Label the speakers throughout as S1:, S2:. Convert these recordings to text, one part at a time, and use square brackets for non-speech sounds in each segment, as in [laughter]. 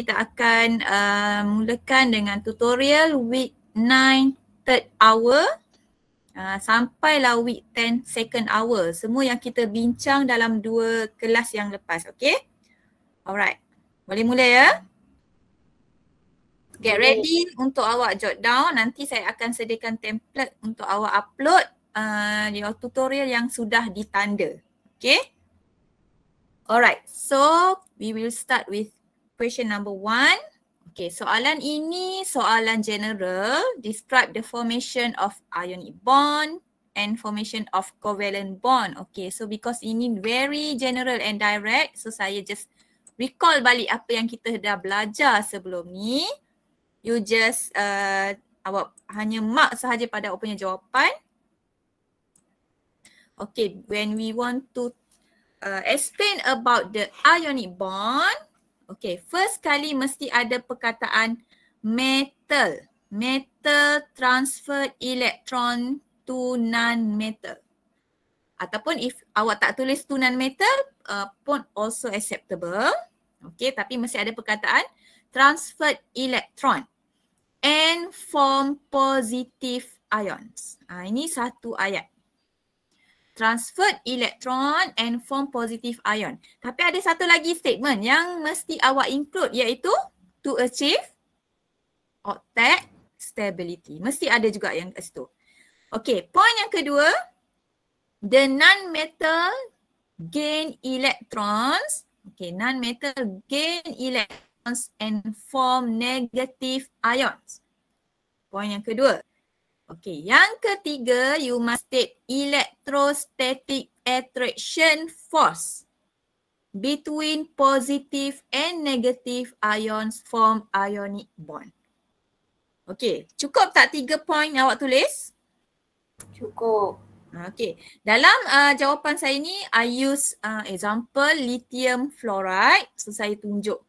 S1: kita akan uh, mulakan dengan tutorial week 9 third hour uh, lah week 10 second hour. Semua yang kita bincang dalam dua kelas yang lepas, okay? Alright. Boleh mula ya? Get ready okay. untuk awak jot down. Nanti saya akan sediakan template untuk awak upload uh, tutorial yang sudah ditanda. Okay? Alright. So, we will start with question number one. Okay, soalan ini soalan general. Describe the formation of ionic bond and formation of covalent bond. Okay, so because ini very general and direct, so saya just recall balik apa yang kita dah belajar sebelum ni. You just uh, awak hanya mark sahaja pada awak punya jawapan. Okay, when we want to uh, explain about the ionic bond, Okay, first kali mesti ada perkataan metal. Metal transfer electron to non-metal. Ataupun if awak tak tulis to non-metal uh, pun also acceptable. Okay, tapi mesti ada perkataan transfer electron and form positive ions. Ha, ini satu ayat transferred electron and form positive ion. Tapi ada satu lagi statement yang mesti awak include iaitu to achieve octet stability. Mesti ada juga yang kat situ. Okay, point yang kedua, the non-metal gain electrons, okay, non-metal gain electrons and form negative ions. Point yang kedua, Okay, yang ketiga, you must take electrostatic attraction force between positive and negative ions form ionic bond. Okay, cukup tak tiga point yang awak tulis? Cukup. Okay, dalam uh, jawapan saya ni, I use uh, example lithium fluoride. So, saya tunjuk.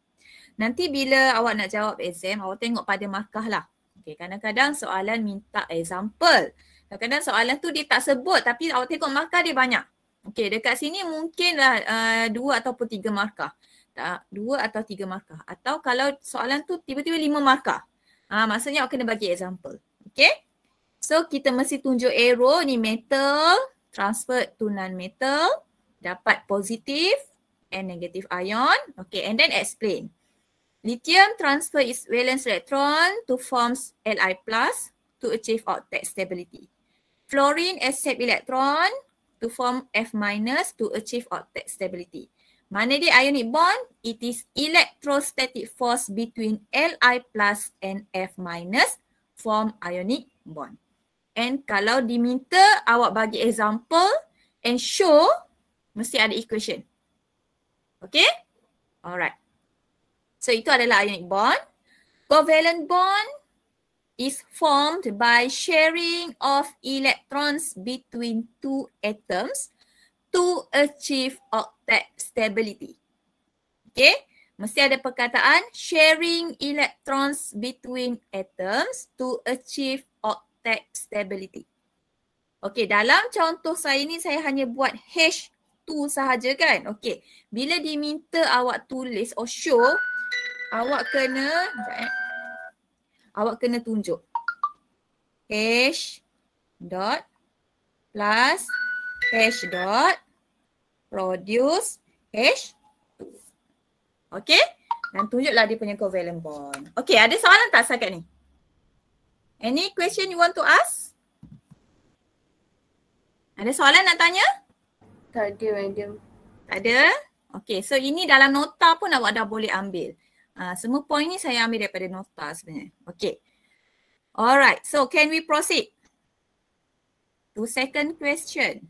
S1: Nanti bila awak nak jawab exam, awak tengok pada markah lah. Okay, kadang-kadang soalan minta example. Kadang-kadang soalan tu dia tak sebut tapi awak tengok markah dia banyak. Okay, dekat sini mungkinlah eh, uh, eh, dua ataupun tiga markah. Tak, dua atau tiga markah. Atau kalau soalan tu tiba-tiba lima markah. Ah, maksudnya awak kena bagi example. Okay. So kita mesti tunjuk arrow ni metal, transfer to non-metal, dapat positif and negative ion. Okay, and then explain. Lithium transfer its valence electron to form Li plus to achieve octet stability. Fluorine accept electron to form F minus to achieve octet stability. Mana dia ionic bond? It is electrostatic force between Li plus and F minus form ionic bond. And kalau diminta awak bagi example and show, mesti ada equation. Okay? Alright. So itu adalah ionic bond. Covalent bond is formed by sharing of electrons between two atoms to achieve octet stability. Okay, mesti ada perkataan sharing electrons between atoms to achieve octet stability. Okay, dalam contoh saya ni saya hanya buat H2 sahaja kan? Okay, bila diminta awak tulis or show Awak kena, sekejap eh. Awak kena tunjuk. H dot plus H dot produce H. Okay? Dan tunjuklah dia punya covalent bond. Okay, ada soalan tak setakat ni? Any question you want to ask? Ada soalan nak tanya? Tak ada, madam. Tak ada? Okay, so ini dalam nota pun awak dah boleh ambil. Uh, semua poin ni saya ambil daripada nota sebenarnya. Okay. Alright. So, can we proceed? To second question.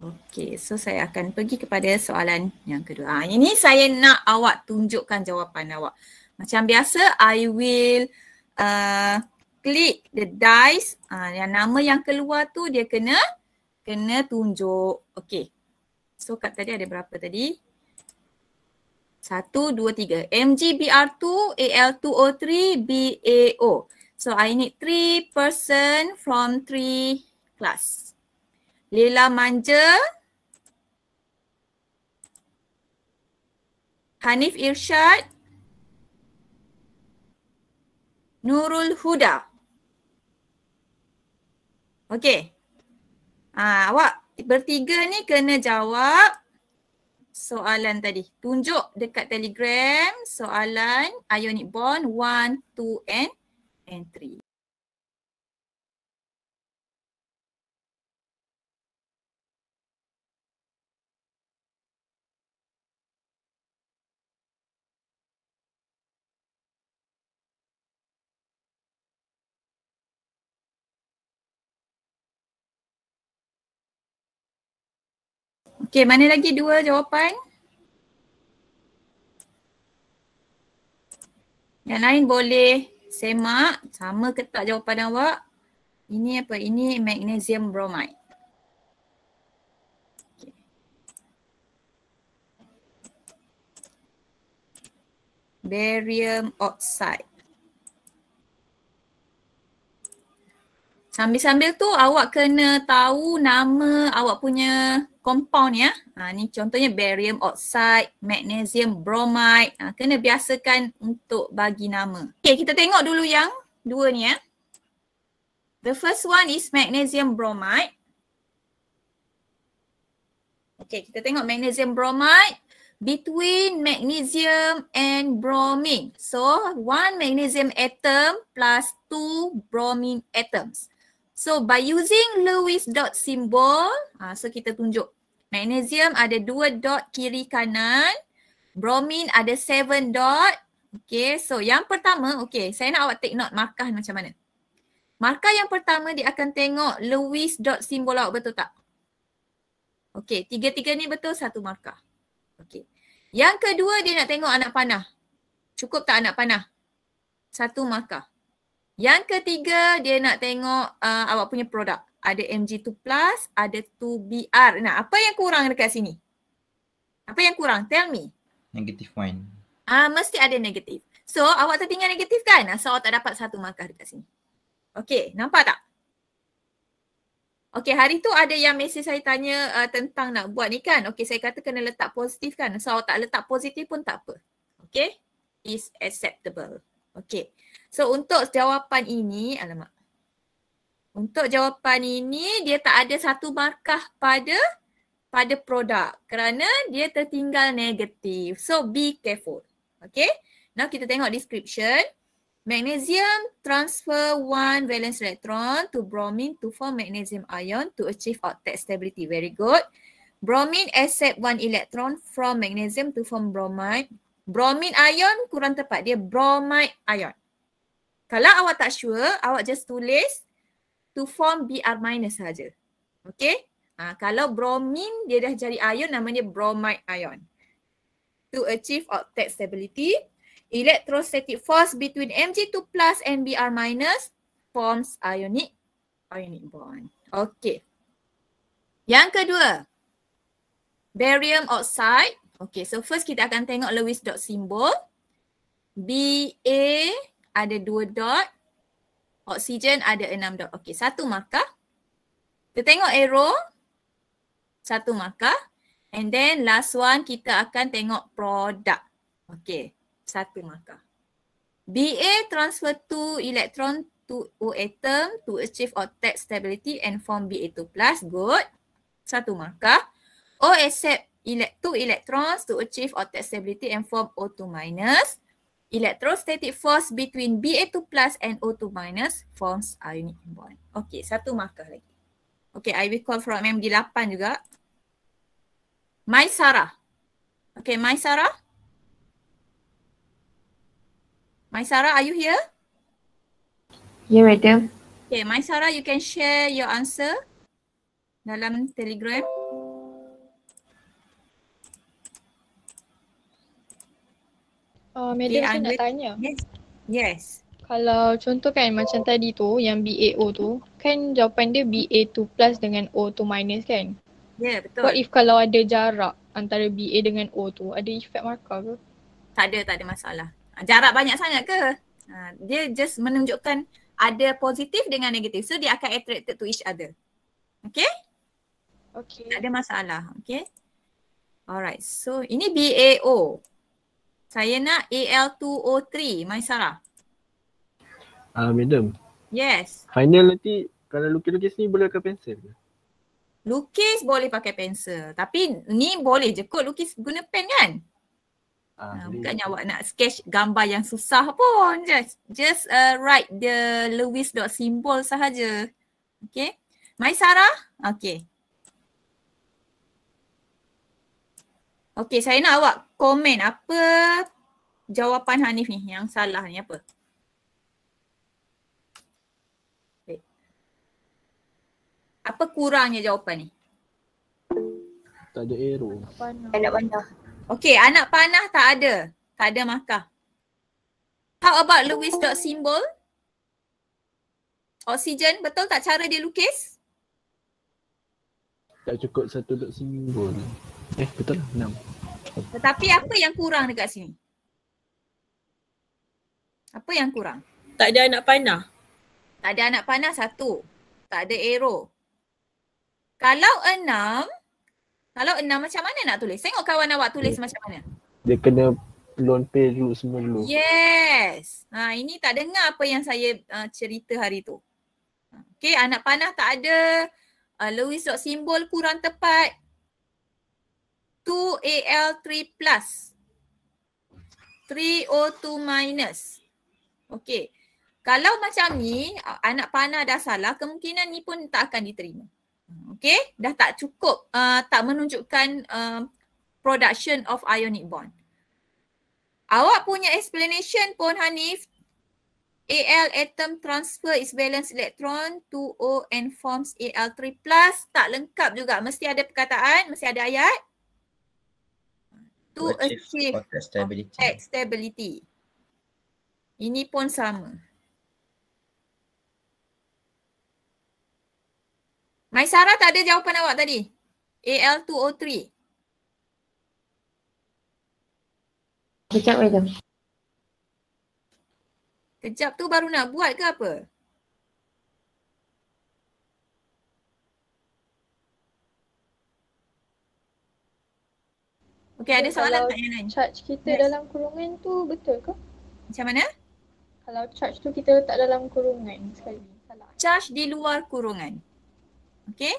S1: Okay. So, saya akan pergi kepada soalan yang kedua. Ha, ini saya nak awak tunjukkan jawapan awak. Macam biasa, I will uh, click the dice. Uh, yang nama yang keluar tu dia kena kena tunjuk. Okay. So, kat tadi ada berapa tadi? Satu, dua, tiga. MGBR2, AL2O3, BAO. So I need three person from three class. Lila Manja. Hanif Irsyad, Nurul Huda. Okay. Ah, awak bertiga ni kena jawab soalan tadi. Tunjuk dekat telegram soalan ionic bond 1, 2 and 3. Okey, mana lagi dua jawapan? Yang lain boleh semak sama ke tak jawapan awak? Ini apa? Ini magnesium bromide. Barium oxide. Sambil-sambil tu awak kena tahu nama awak punya compound ya. Ha, ni contohnya barium oxide, magnesium bromide. Ha, kena biasakan untuk bagi nama. Okay, kita tengok dulu yang dua ni ya. The first one is magnesium bromide. Okay, kita tengok magnesium bromide between magnesium and bromine. So, one magnesium atom plus two bromine atoms. So by using Lewis dot symbol, uh, so kita tunjuk magnesium ada dua dot kiri kanan, bromin ada seven dot. Okay, so yang pertama, okay, saya nak awak take note markah macam mana. Markah yang pertama dia akan tengok Lewis dot symbol awak betul tak? Okay, tiga-tiga ni betul satu markah. Okay. Yang kedua dia nak tengok anak panah. Cukup tak anak panah? Satu markah. Yang ketiga dia nak tengok uh, awak punya produk. Ada MG2+, ada 2BR. Nah, apa yang kurang dekat sini? Apa yang kurang? Tell me.
S2: Negative point.
S1: Ah, uh, mesti ada negatif. So, awak tertinggal negatif kan? Ah, so, awak tak dapat satu markah dekat sini. Okay, nampak tak? Okay, hari tu ada yang mesej saya tanya uh, tentang nak buat ni kan? Okay, saya kata kena letak positif kan? So, awak tak letak positif pun tak apa. Okay? Is acceptable. Okay. So untuk jawapan ini, alamak. Untuk jawapan ini dia tak ada satu markah pada pada produk kerana dia tertinggal negatif. So be careful. Okay. Now kita tengok description. Magnesium transfer one valence electron to bromine to form magnesium ion to achieve octet stability. Very good. Bromine accept one electron from magnesium to form bromide. Bromine ion kurang tepat dia bromide ion. Kalau awak tak sure, awak just tulis to form Br- saja. Okay? Ha, kalau bromine dia dah jadi ion namanya bromide ion. To achieve octet stability, electrostatic force between Mg2+ and Br- forms ionic ionic bond. Okay. Yang kedua, barium oxide. Okay, so first kita akan tengok Lewis dot symbol. BA ada dua dot. Oksigen ada enam dot. Okey, satu markah. Kita tengok arrow. Satu markah. And then last one kita akan tengok produk. Okey, satu markah. BA transfer two electron to O atom to achieve octet stability and form BA2 plus. Good. Satu markah. O accept ele two electrons to achieve octet stability and form O2 minus electrostatic force between Ba2 plus and O2 minus forms ionic bond. Okay, satu markah lagi. Okay, I recall from MD8 juga. Maisara. Okay, Maisara. Maisara, are you here? Yeah, madam. Okay, Maisara, you can share your answer dalam telegram.
S2: Uh, Madam saya nak tanya. Yes.
S1: yes. Kalau contoh kan macam tadi tu yang BAO tu kan jawapan dia BA2 plus dengan O tu minus kan? Ya yeah, betul. What if kalau ada jarak antara BA dengan O tu ada efek markah ke? Tak ada tak ada masalah. Jarak banyak sangat ke? Ha, dia just menunjukkan ada positif dengan negatif. So dia akan attracted to each other. Okay? Okay. Tak ada masalah. Okay? Alright. So ini BAO. Saya nak AL2O3, Maisara.
S2: Ah, uh, madam. Yes. Final nanti kalau lukis-lukis ni boleh pakai pensel ke?
S1: Lukis boleh pakai pensel. Tapi ni boleh je kot lukis guna pen kan? Ah, uh, bukannya awak nak sketch gambar yang susah pun. Just just uh, write the Lewis dot symbol sahaja. Okay. Maisara? Okay. Okay, saya nak awak komen apa jawapan Hanif ni yang salah ni apa? Apa kurangnya jawapan ni?
S2: Tak ada error.
S1: Anak panah. Anak Okay, anak panah tak ada. Tak ada markah. How about Lewis dot symbol? Oksigen, betul tak cara dia lukis?
S2: Tak cukup satu dot symbol. Eh, betul lah.
S1: Tetapi apa yang kurang dekat sini? Apa yang kurang? Tak ada anak panah. Tak ada anak panah satu. Tak ada arrow. Kalau enam, kalau enam macam mana nak tulis? Tengok kawan awak tulis dia, macam mana.
S2: Dia kena loan Peru dulu semua dulu.
S1: Yes. Ha, ini tak dengar apa yang saya uh, cerita hari tu. Ha, okay, anak panah tak ada. Uh, Lewis dot simbol kurang tepat. 2Al3 plus. 3O2 minus. okay. Kalau macam ni, anak panah dah salah, kemungkinan ni pun tak akan diterima. okay? Dah tak cukup, uh, tak menunjukkan uh, production of ionic bond. Awak punya explanation pun Hanif, Al atom transfer is valence electron 2O and forms Al3 plus. Tak lengkap juga. Mesti ada perkataan, mesti ada ayat to achieve tax stability. Ini pun sama. Maisara tak ada jawapan awak tadi. AL2O3. Kejap, kejap. Kejap tu baru nak buat ke apa?
S2: Okey, ada soalan kalau tak yang
S1: lain? Charge kita yes. dalam kurungan tu betul ke? Macam mana? Kalau charge tu kita letak dalam kurungan sekali. Salah. Charge di luar kurungan. Okey?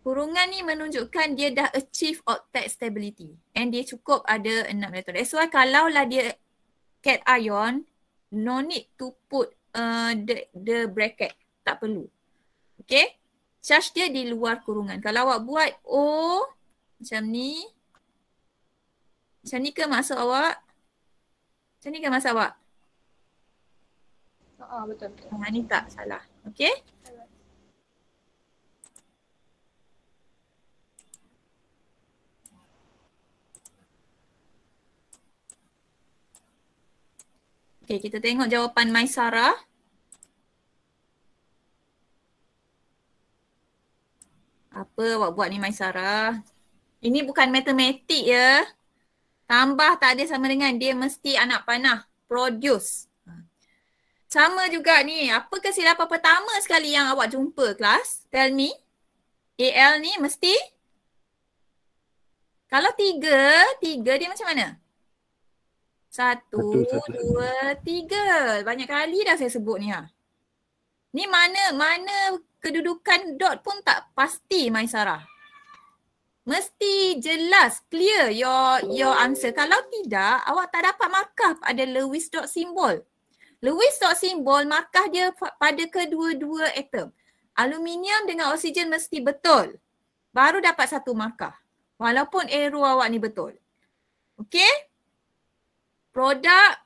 S1: Kurungan ni menunjukkan dia dah achieve octet stability and dia cukup ada enam elektron. That's why kalaulah dia cat ion, no need to put uh, the, the bracket. Tak perlu. Okay? Charge dia di luar kurungan. Kalau awak buat O macam ni, macam ni ke masuk awak? Macam ni ke masuk awak? Ah oh, betul betul. Ha ni tak salah. Okay. Okay kita tengok jawapan Maisara. Apa awak buat ni Maisara? Ini bukan matematik ya. Tambah tak ada sama dengan dia mesti anak panah produce. Ha. Sama juga ni, apa kesilapan pertama sekali yang awak jumpa kelas? Tell me. AL ni mesti kalau tiga, tiga dia macam mana? Satu, satu, satu, dua, tiga. Banyak kali dah saya sebut ni ha. Ni mana, mana kedudukan dot pun tak pasti Maisarah mesti jelas clear your your answer kalau tidak awak tak dapat markah pada lewis dot simbol lewis dot simbol markah dia pada kedua-dua atom aluminium dengan oksigen mesti betul baru dapat satu markah walaupun arrow awak ni betul Okay? produk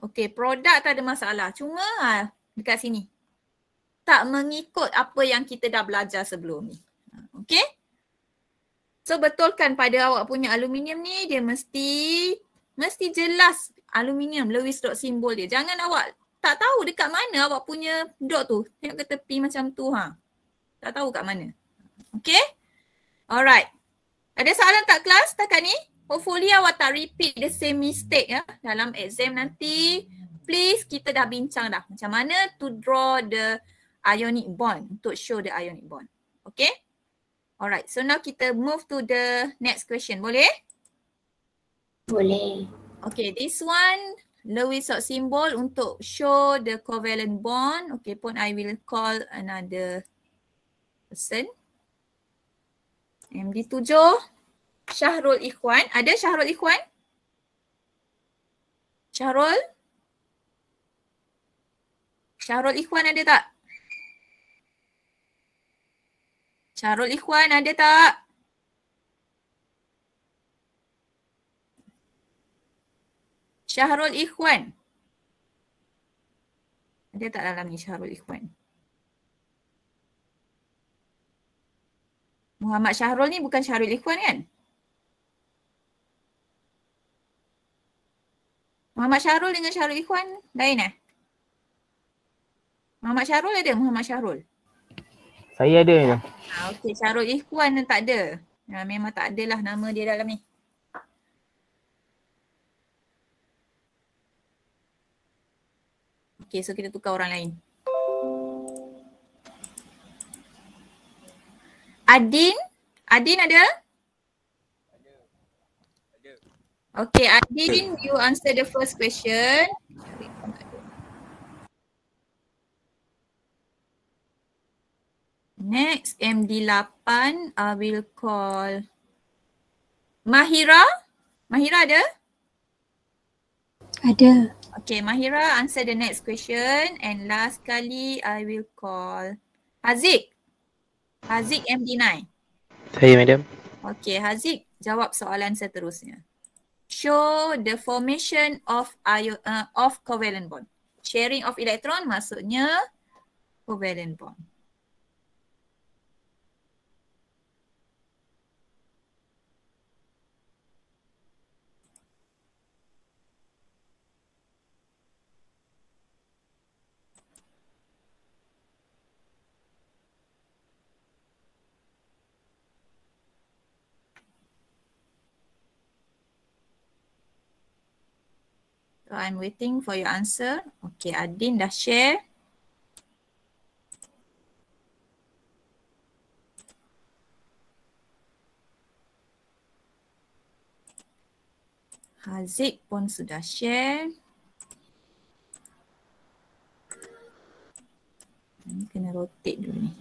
S1: okay? produk tak ada masalah cuma ha, dekat sini tak mengikut apa yang kita dah belajar sebelum ni ha, Okay? So betulkan pada awak punya aluminium ni dia mesti mesti jelas aluminium Lewis dot simbol dia. Jangan awak tak tahu dekat mana awak punya dot tu. Tengok ke tepi macam tu ha. Tak tahu kat mana. Okay. Alright. Ada soalan tak kelas takkan ni? Hopefully awak tak repeat the same mistake ya dalam exam nanti. Please kita dah bincang dah macam mana to draw the ionic bond untuk show the ionic bond. Okay. Alright, so now kita move to the next question. Boleh? Boleh. Okay, this one Lewis dot symbol untuk show the covalent bond. Okay, pun I will call another person. MD7. Syahrul Ikhwan. Ada Syahrul Ikhwan? Syahrul? Syahrul Ikhwan ada tak? Charul Ikhwan ada tak? Syahrul Ikhwan. Ada tak dalam ni Syahrul Ikhwan? Muhammad Syahrul ni bukan Syahrul Ikhwan kan? Muhammad Syahrul dengan Syahrul Ikhwan lain eh? Muhammad Syahrul ada Muhammad Syahrul? Saya ada ni. Ha, Okey, Syarul Ikhwan eh, dan tak ada. Ha, memang tak adalah nama dia dalam ni. Okey, so kita tukar orang lain. Adin? Adin ada? Okay, Adin, you answer the first question. Next, MD8, I will call Mahira. Mahira ada? Ada. Okay, Mahira answer the next question. And last kali, I will call Haziq. Haziq MD9. Saya, madam. Okay, Haziq jawab soalan seterusnya. Show the formation of uh, of covalent bond. Sharing of electron maksudnya covalent bond. So I'm waiting for your answer. Okay, Adin dah share. Haziq pun sudah share. Ini kena rotate dulu ni.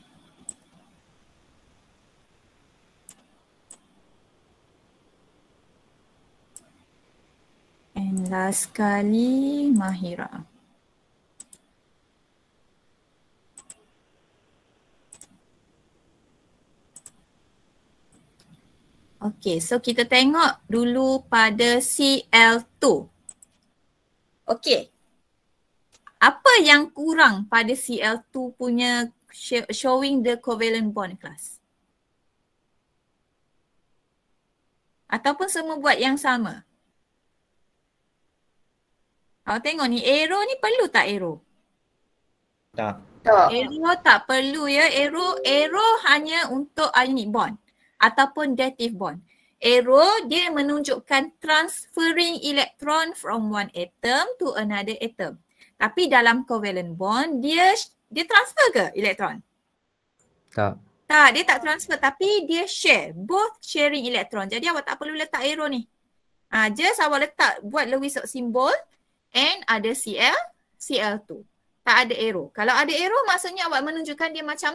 S1: last kali Mahira. Okay, so kita tengok dulu pada CL2. Okay. Apa yang kurang pada CL2 punya showing the covalent bond class? Ataupun semua buat yang sama? Awak tengok ni, arrow ni perlu tak arrow? Tak. Tak. Aero tak perlu ya. arrow arrow hanya untuk ionic bond ataupun dative bond. arrow dia menunjukkan transferring electron from one atom to another atom. Tapi dalam covalent bond, dia dia transfer ke elektron? Tak. Tak, dia tak transfer tapi dia share. Both sharing elektron. Jadi awak tak perlu letak arrow ni. Ha, just awak letak buat Lewis simbol and ada CL, CL2. Tak ada arrow. Kalau ada arrow maksudnya awak menunjukkan dia macam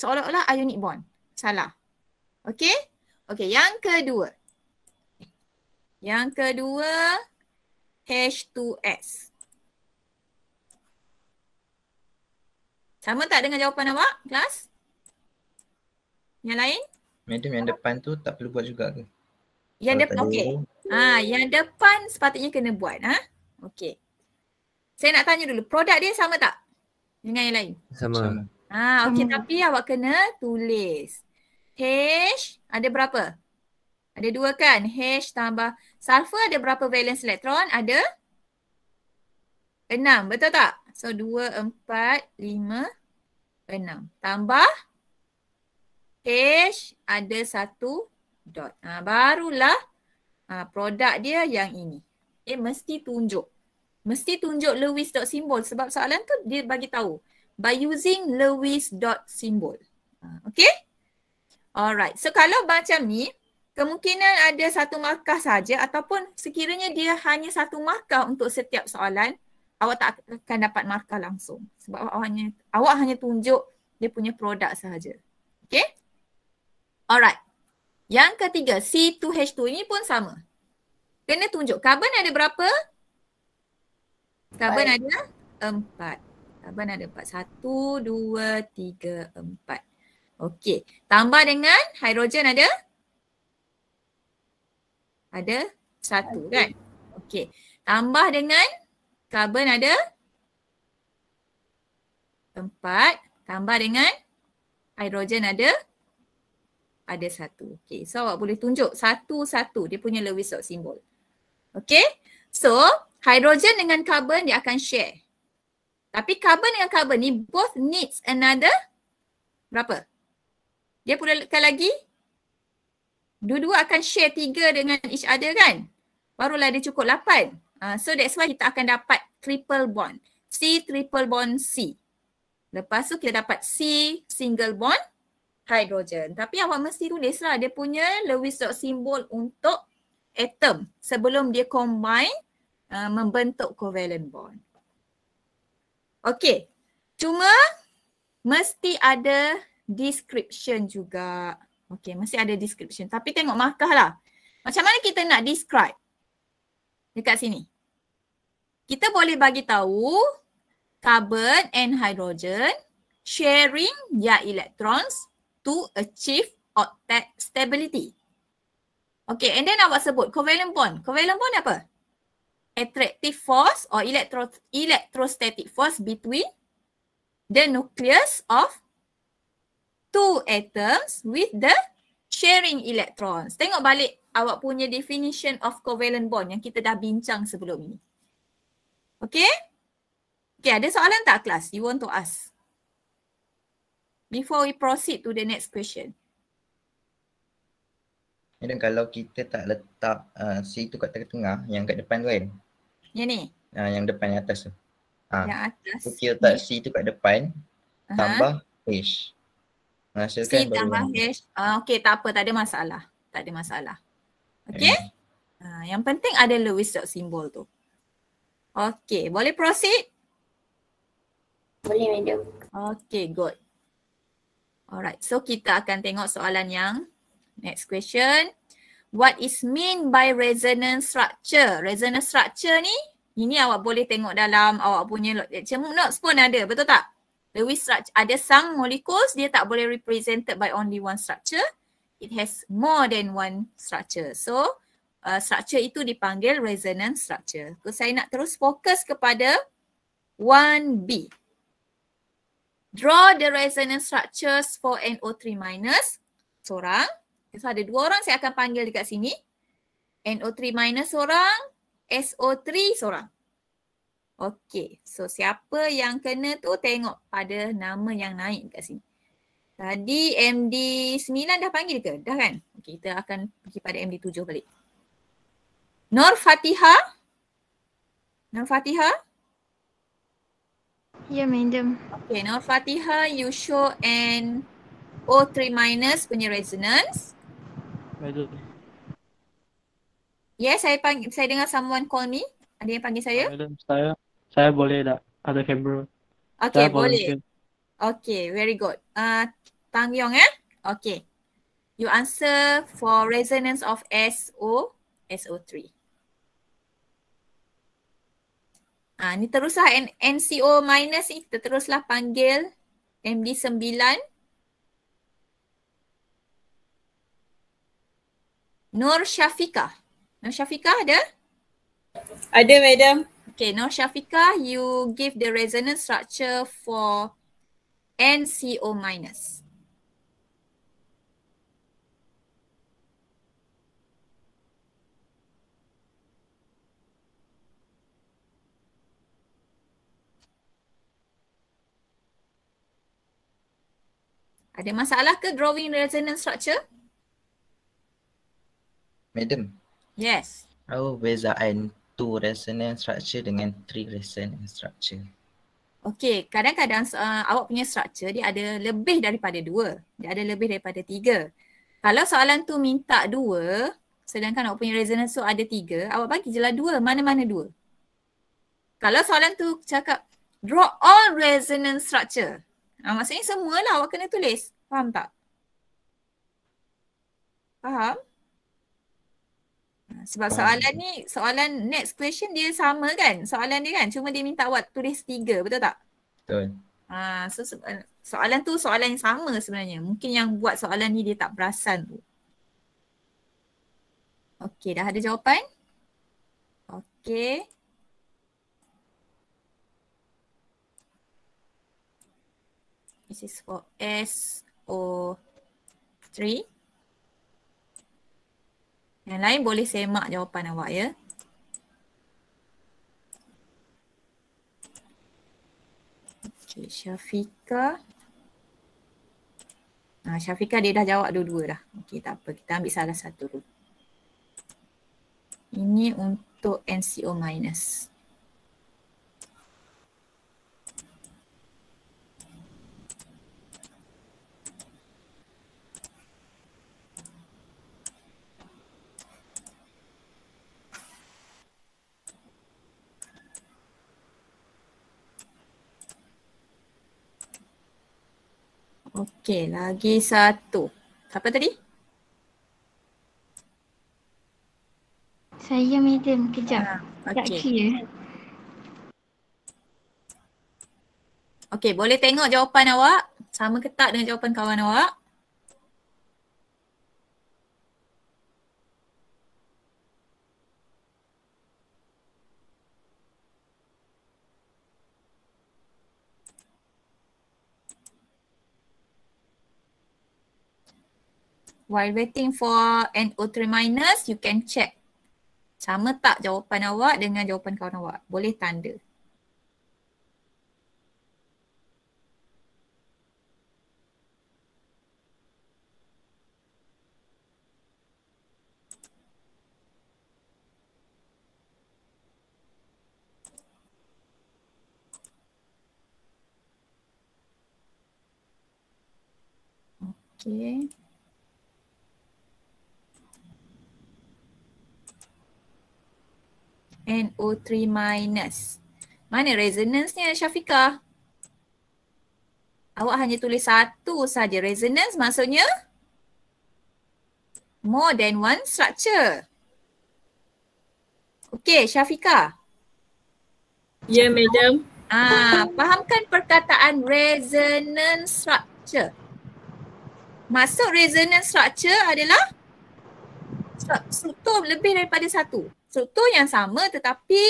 S1: seolah-olah ionic bond. Salah. Okay? Okay, yang kedua. Yang kedua, H2S. Sama tak dengan jawapan awak, kelas? Yang lain?
S2: Madam, yang depan tu tak perlu buat juga ke?
S1: Yang depan, okey. Ha, yang depan sepatutnya kena buat. Ha? Okay. Saya nak tanya dulu, produk dia sama tak dengan yang lain? Sama. Ha, ah, okey tapi awak kena tulis. H ada berapa? Ada dua kan? H tambah sulfur ada berapa valence elektron? Ada enam, betul tak? So dua, empat, lima, enam. Tambah H ada satu dot. Ah, barulah ah, produk dia yang ini eh mesti tunjuk mesti tunjuk lewis dot simbol sebab soalan tu dia bagi tahu by using lewis dot simbol ha, okey? alright so kalau macam ni kemungkinan ada satu markah saja ataupun sekiranya dia hanya satu markah untuk setiap soalan awak tak akan dapat markah langsung sebab awak hanya awak hanya tunjuk dia punya produk saja, okey? Alright. Yang ketiga, C2H2 ini pun sama kena tunjuk karbon ada berapa? Karbon ada empat. Karbon ada empat. Satu, dua, tiga, empat. Okey. Tambah dengan hidrogen ada? Ada satu kan? Okey. Tambah dengan karbon ada? Empat. Tambah dengan hidrogen ada? Ada satu. Okey. So awak boleh tunjuk satu-satu. Dia punya Lewis dot simbol. Okay. So, hydrogen dengan carbon dia akan share. Tapi carbon dengan carbon ni both needs another berapa? Dia perlukan lagi? Dua-dua akan share tiga dengan each other kan? Barulah dia cukup lapan. Uh, so that's why kita akan dapat triple bond. C triple bond C. Lepas tu kita dapat C single bond hydrogen. Tapi awak mesti tulislah dia punya Lewis dot symbol untuk atom sebelum dia combine uh, membentuk covalent bond. Okey. Cuma mesti ada description juga. Okey, mesti ada description. Tapi tengok markah lah. Macam mana kita nak describe dekat sini? Kita boleh bagi tahu carbon and hydrogen sharing their electrons to achieve octet stability. Okay, and then awak sebut covalent bond. Covalent bond apa? Attractive force or electro electrostatic force between the nucleus of two atoms with the sharing electrons. Tengok balik awak punya definition of covalent bond yang kita dah bincang sebelum ni. Okay? Okay, ada soalan tak kelas? You want to ask? Before we proceed to the next question.
S2: Ini kalau kita tak letak uh, C tu kat tengah yang kat depan tu kan? Yang ni? Uh, yang depan yang atas tu. Ha. Yang atas. Tu kita letak C tu kat depan
S1: uh-huh. tambah
S2: H. Menghasilkan ah, C tambah H.
S1: Uh, okay tak apa tak ada masalah. Tak ada masalah. Okay? Uh, yang penting ada Lewis dot simbol tu. Okay boleh proceed? Boleh madam. Okay good. Alright so kita akan tengok soalan yang Next question. What is mean by resonance structure? Resonance structure ni, ini awak boleh tengok dalam awak punya lecture eh, notes pun ada, betul tak? Lewis structure, ada some molecules, dia tak boleh represented by only one structure. It has more than one structure. So, uh, structure itu dipanggil resonance structure. So, saya nak terus fokus kepada 1B. Draw the resonance structures for NO3 minus. Seorang. So ada dua orang saya akan panggil dekat sini. NO3 minus seorang, SO3 seorang. Okay, so siapa yang kena tu tengok pada nama yang naik dekat sini. Tadi MD9 dah panggil ke? Dah kan? Okay, kita akan pergi pada MD7 balik. Nur Fatiha? Nur Fatiha? Ya, madam. Okay, Nur Fatiha, you show O 3 minus punya resonance. Madam. Yes, saya panggil saya dengar someone call me. Ada yang panggil saya? Madam,
S2: saya saya boleh tak ada camera? Okay, saya boleh. Volunteer.
S1: Okay, very good. Ah, uh, Tang Yong eh? Okay. You answer for resonance of SO SO3. Ah, ni teruslah NCO minus ni. teruslah panggil MD9. Nur Syafiqah. Nur Syafiqah ada? Ada madam. Okay, Nur Syafiqah, you give the resonance structure for NCO minus. Ada masalah ke drawing resonance structure? Madam. Yes.
S2: Apa bezaan two resonant structure dengan three resonant structure?
S1: Okay, kadang-kadang uh, awak punya structure dia ada lebih daripada dua. Dia ada lebih daripada tiga. Kalau soalan tu minta dua, sedangkan awak punya resonance tu ada tiga, awak bagi je lah dua. Mana-mana dua. Kalau soalan tu cakap draw all resonance structure. Uh, maksudnya semualah awak kena tulis. Faham tak? Faham? sebab Faham. soalan ni soalan next question dia sama kan soalan dia kan cuma dia minta awak tulis tiga betul tak betul ha, so eh, soalan tu soalan yang sama sebenarnya mungkin yang buat soalan ni dia tak perasan tu Okay dah ada jawapan Okay. this is for s o three. Yang lain boleh semak jawapan awak ya. Okay, Syafika. Ah, Syafika dia dah jawab dua-dua dah. Okey tak apa kita ambil salah satu dulu. Ini untuk NCO minus. Okey, lagi satu. Siapa tadi? Saya medium kejap. Ha, Okey. Ya. Okey, boleh tengok jawapan awak? Sama ketat dengan jawapan kawan awak? while waiting for NO3 minus, you can check sama tak jawapan awak dengan jawapan kawan awak. Boleh tanda. Okay. NO3 minus. Mana resonance-nya Syafiqah? Awak hanya tulis satu saja resonance maksudnya more than one structure. Okey, Syafiqah. Ya, yeah, madam. Ah, fahamkan perkataan resonance structure. Masuk resonance structure adalah struktur lebih daripada satu struktur yang sama tetapi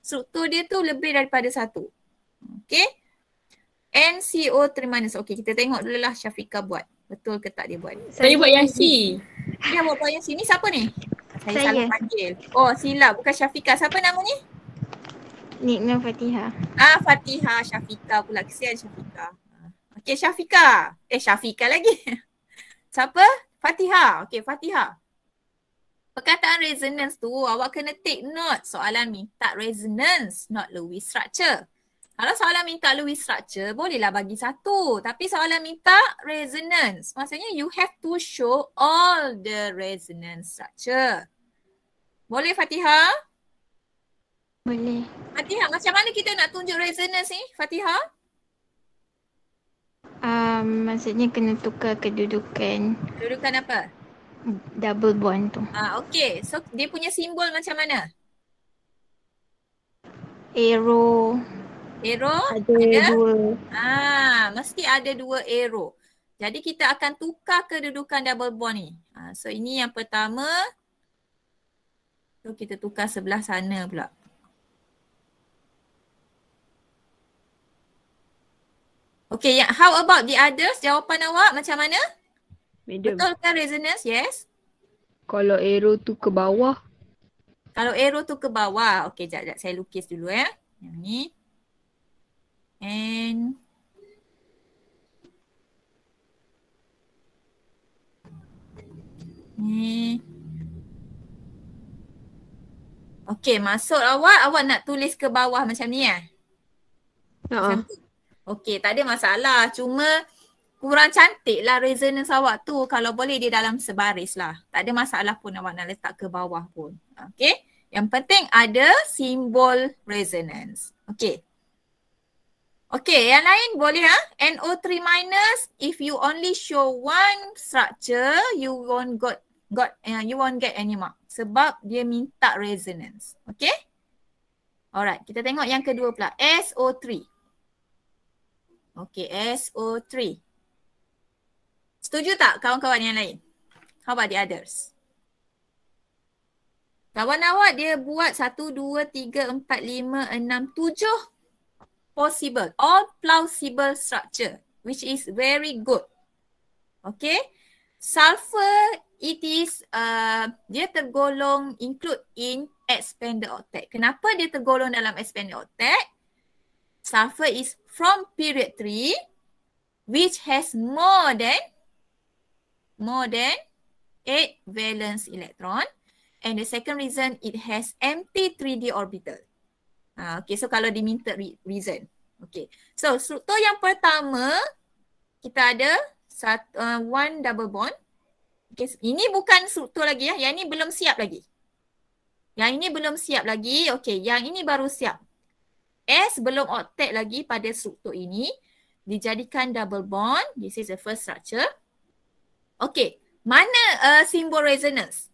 S1: struktur dia tu lebih daripada satu. Okay. NCO terminus. Okay kita tengok dulu lah Syafika buat. Betul ke tak dia buat? Saya, saya buat yang C. Dia buat yang C. Ni siapa ni? Saya, saya. salah panggil. Oh sila Bukan Syafika. Siapa nama ni? Nikmah Fatihah. Ah Fatihah Syafika pula. Kesian Syafika. Okay Syafika. Eh Syafika lagi. [laughs] siapa? Fatihah. Okay Fatihah. Perkataan resonance tu awak kena take note soalan minta resonance not Lewis structure. Kalau soalan minta Lewis structure bolehlah bagi satu tapi soalan minta resonance maksudnya you have to show all the resonance structure. Boleh Fatihah? Boleh. Fatihah macam mana kita nak tunjuk resonance ni Fatihah? Um, maksudnya kena tukar kedudukan. Kedudukan apa? double bond tu. Ah okey. So dia punya simbol macam mana? Arrow. Arrow ada, ada? dua. Ah mesti ada dua arrow. Jadi kita akan tukar kedudukan double bond ni. Ah so ini yang pertama. So kita tukar sebelah sana pula. Okay, yeah. how about the others? Jawapan awak macam mana? Medium. Betul kan resonance? Yes. Kalau arrow tu ke bawah. Kalau arrow tu ke bawah. Okey, jap jap saya lukis dulu ya. Yang ni. And Ni. Okey, masuk awak. Awak nak tulis ke bawah macam ni ya? Ha. Uh-huh. Okey, tak ada masalah. Cuma kurang cantik lah resonance awak tu kalau boleh dia dalam sebaris lah. Tak ada masalah pun awak nak letak ke bawah pun. Okay. Yang penting ada simbol resonance. Okay. Okay, yang lain boleh ha? NO3 minus, if you only show one structure, you won't got got uh, you won't get any mark. Sebab dia minta resonance. Okay? Alright, kita tengok yang kedua pula. SO3. Okay, SO3. Setuju tak kawan-kawan yang lain? How about the others? Kawan awak dia buat satu dua tiga empat lima enam tujuh possible. All plausible structure which is very good. Okay. Sulfur it is uh, dia tergolong include in expanded octet. Kenapa dia tergolong dalam expanded octet? Sulfur is from period 3 which has more than more than 8 valence electron. And the second reason, it has empty 3D orbital. Uh, okay, so kalau diminta reason. Okay, so struktur yang pertama, kita ada satu, uh, one double bond. Okay, ini bukan struktur lagi ya. Yang ini belum siap lagi. Yang ini belum siap lagi. Okay, yang ini baru siap. S belum octet lagi pada struktur ini. Dijadikan double bond. This is the first structure. Okey, mana uh, simbol resonance?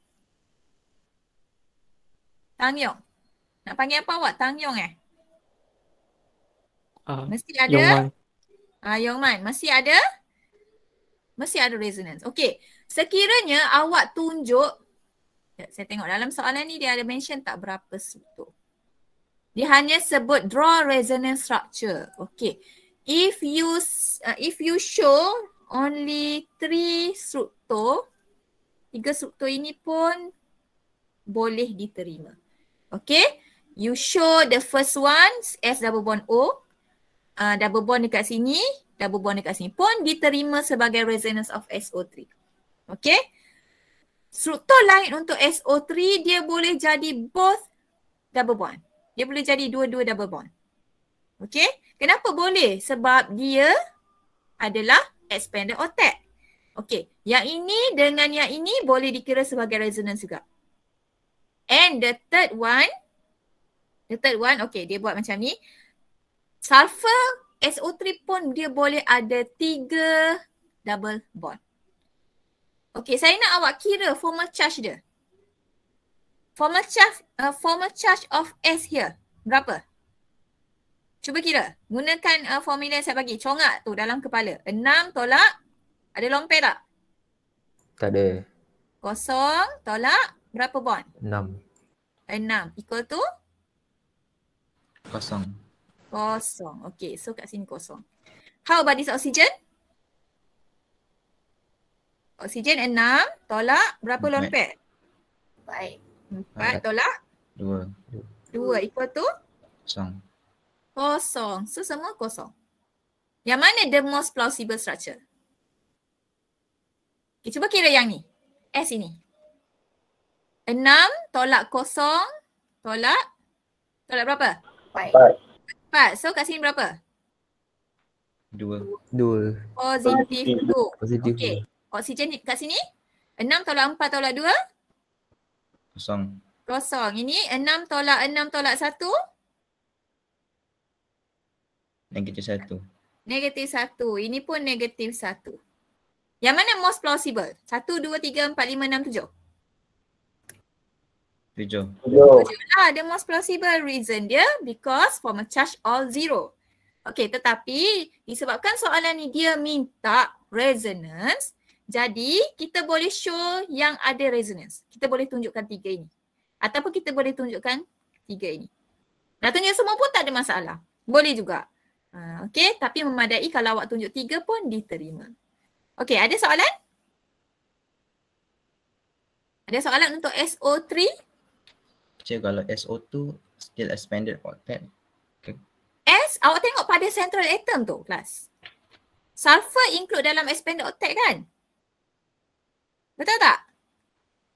S1: Tangyong, Nak panggil apa awak? Tangyong eh? Uh, Mesti ada. Yong Man. Uh, ah, Yong Mesti ada? Mesti ada resonance. Okey, sekiranya awak tunjuk ya, saya tengok dalam soalan ni dia ada mention tak berapa struktur. Dia hanya sebut draw resonance structure. Okay. If you uh, if you show only three struktur. Tiga struktur ini pun boleh diterima. Okay. You show the first ones S double bond O. Uh, double bond dekat sini. Double bond dekat sini pun diterima sebagai resonance of SO3. Okay. Struktur lain untuk SO3 dia boleh jadi both double bond. Dia boleh jadi dua-dua double bond. Okay. Kenapa boleh? Sebab dia adalah expand the otak. Okay, yang ini dengan yang ini boleh dikira sebagai resonance juga. And the third one, the third one, okay, dia buat macam ni. Sulfur SO3 pun dia boleh ada tiga double bond. Okay, saya nak awak kira formal charge dia. Formal charge, uh, formal charge of S here, berapa? Cuba kira. Gunakan uh, formula yang saya bagi. Congak tu dalam kepala. Enam tolak. Ada lompat tak? Tak ada. Kosong tolak. Berapa bond? Enam. Enam. Equal tu? Kosong. Kosong. Okay. So kat sini kosong. How about this oxygen? Oksigen enam tolak berapa Empat. lompat? Baik. Empat tolak?
S2: Dua. Dua.
S1: Dua equal tu? Kosong kosong. So semua kosong. Yang mana the most plausible structure? Okay, cuba kira yang ni. S ini. 6 tolak kosong tolak tolak berapa? 4. 4. So kat sini berapa?
S2: 2. 2.
S1: Positif 2. Positif okay. 2. Oksigen kat sini? 6 tolak 4 tolak 2? Kosong. Kosong. Ini 6 tolak 6 tolak 1?
S2: Negatif satu.
S1: Negatif satu. Ini pun negatif satu. Yang mana most plausible? Satu, dua, tiga, empat, lima, enam, tujuh.
S2: Tujuh. Tujuh.
S1: Ah, the most plausible reason dia because form a charge all zero. Okay, tetapi disebabkan soalan ni dia minta resonance, jadi kita boleh show yang ada resonance. Kita boleh tunjukkan tiga ini. Ataupun kita boleh tunjukkan tiga ini. Nak tunjuk semua pun tak ada masalah. Boleh juga. Ha, okay tapi memadai kalau awak tunjuk tiga pun diterima. Okay ada soalan? Ada soalan untuk SO3?
S2: Cik kalau SO2 still expanded octet.
S1: Okay. S awak tengok pada central atom tu kelas. Sulfur include dalam expanded octet kan? Betul tak?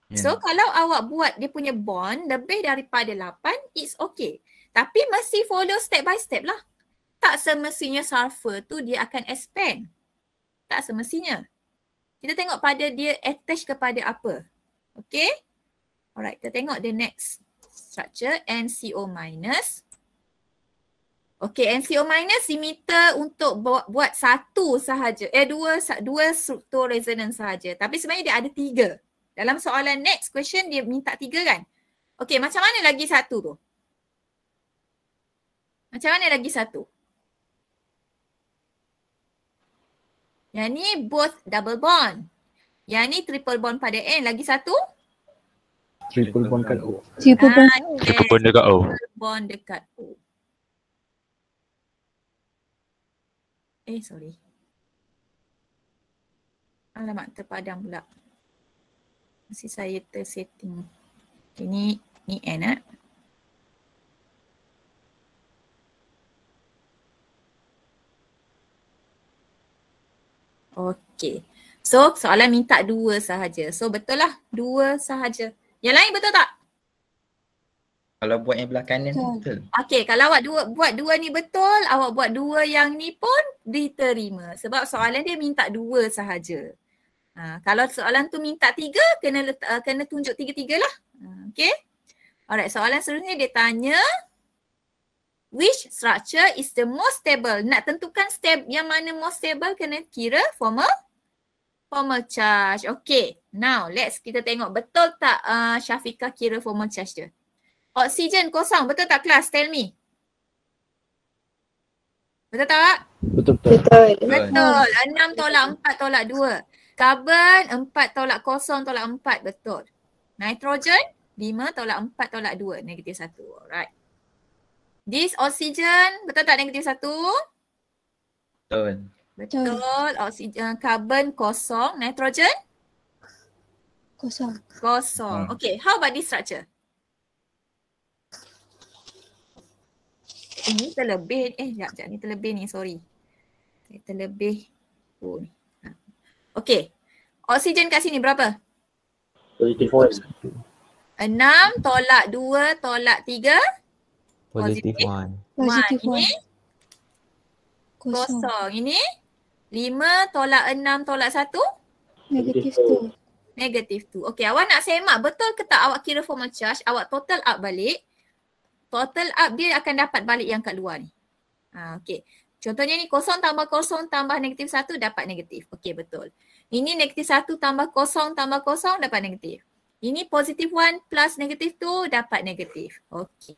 S1: Yeah. So kalau awak buat dia punya bond lebih daripada 8 it's okay. Tapi mesti follow step by step lah tak semestinya sulfur tu dia akan expand. Tak semestinya. Kita tengok pada dia attach kepada apa. Okay. Alright, kita tengok the next structure NCO minus. Okay, NCO minus emitter untuk buat, buat satu sahaja. Eh, dua, dua struktur resonance sahaja. Tapi sebenarnya dia ada tiga. Dalam soalan next question, dia minta tiga kan? Okay, macam mana lagi satu tu? Macam mana lagi satu? Yang ni both double bond. Yang ni triple bond pada N. Lagi satu?
S2: Triple bond dekat O. Triple ah, bond. Ah, yes. triple bond dekat O. Triple
S1: bond dekat O. Eh sorry. Alamak terpadam pula. Masih saya tersetting. Okay ni, ni N lah. Eh? Okay. So soalan minta dua sahaja. So betul lah dua sahaja. Yang lain betul tak?
S2: Kalau buat yang belah kanan betul. betul.
S1: Okay kalau awak dua, buat dua ni betul, awak buat dua yang ni pun diterima. Sebab soalan dia minta dua sahaja. Uh, kalau soalan tu minta tiga, kena uh, kena tunjuk tiga-tiga lah. Uh, ha, okay. Alright soalan seterusnya dia tanya which structure is the most stable? Nak tentukan step yang mana most stable kena kira formal formal charge. Okay, now let's kita tengok betul tak uh, Syafika kira formal charge dia. Oksigen kosong, betul tak kelas? Tell me. Betul tak?
S2: Betul-betul. Betul.
S1: Enam tolak empat tolak dua. Carbon empat tolak kosong tolak empat, betul. Nitrogen lima tolak empat tolak dua, negatif satu. Alright. This oxygen betul tak negatif satu? Betul. Betul. Oxygen carbon kosong. Nitrogen? Kosong. Kosong. Hmm. Okay. How about this structure? Ini eh, terlebih. Eh, sekejap, sekejap. Ini terlebih ni. Sorry. Ini terlebih.
S2: Oh, ni. Ha.
S1: Okay. Oksigen kat sini berapa?
S2: 34.
S1: 6 tolak 2 tolak 3
S2: positif 1. Positif 1. Kosong.
S1: Ini 5 tolak 6 tolak 1. Negatif 2. Negatif 2. Okey awak nak semak betul ke tak awak kira formal charge awak total up balik. Total up dia akan dapat balik yang kat luar ni. Ha, okey. Contohnya ni kosong tambah kosong tambah negatif 1 dapat negatif. Okey betul. Ini negatif 1 tambah kosong tambah kosong dapat negatif. Ini positif 1 plus negatif 2 dapat negatif. Okey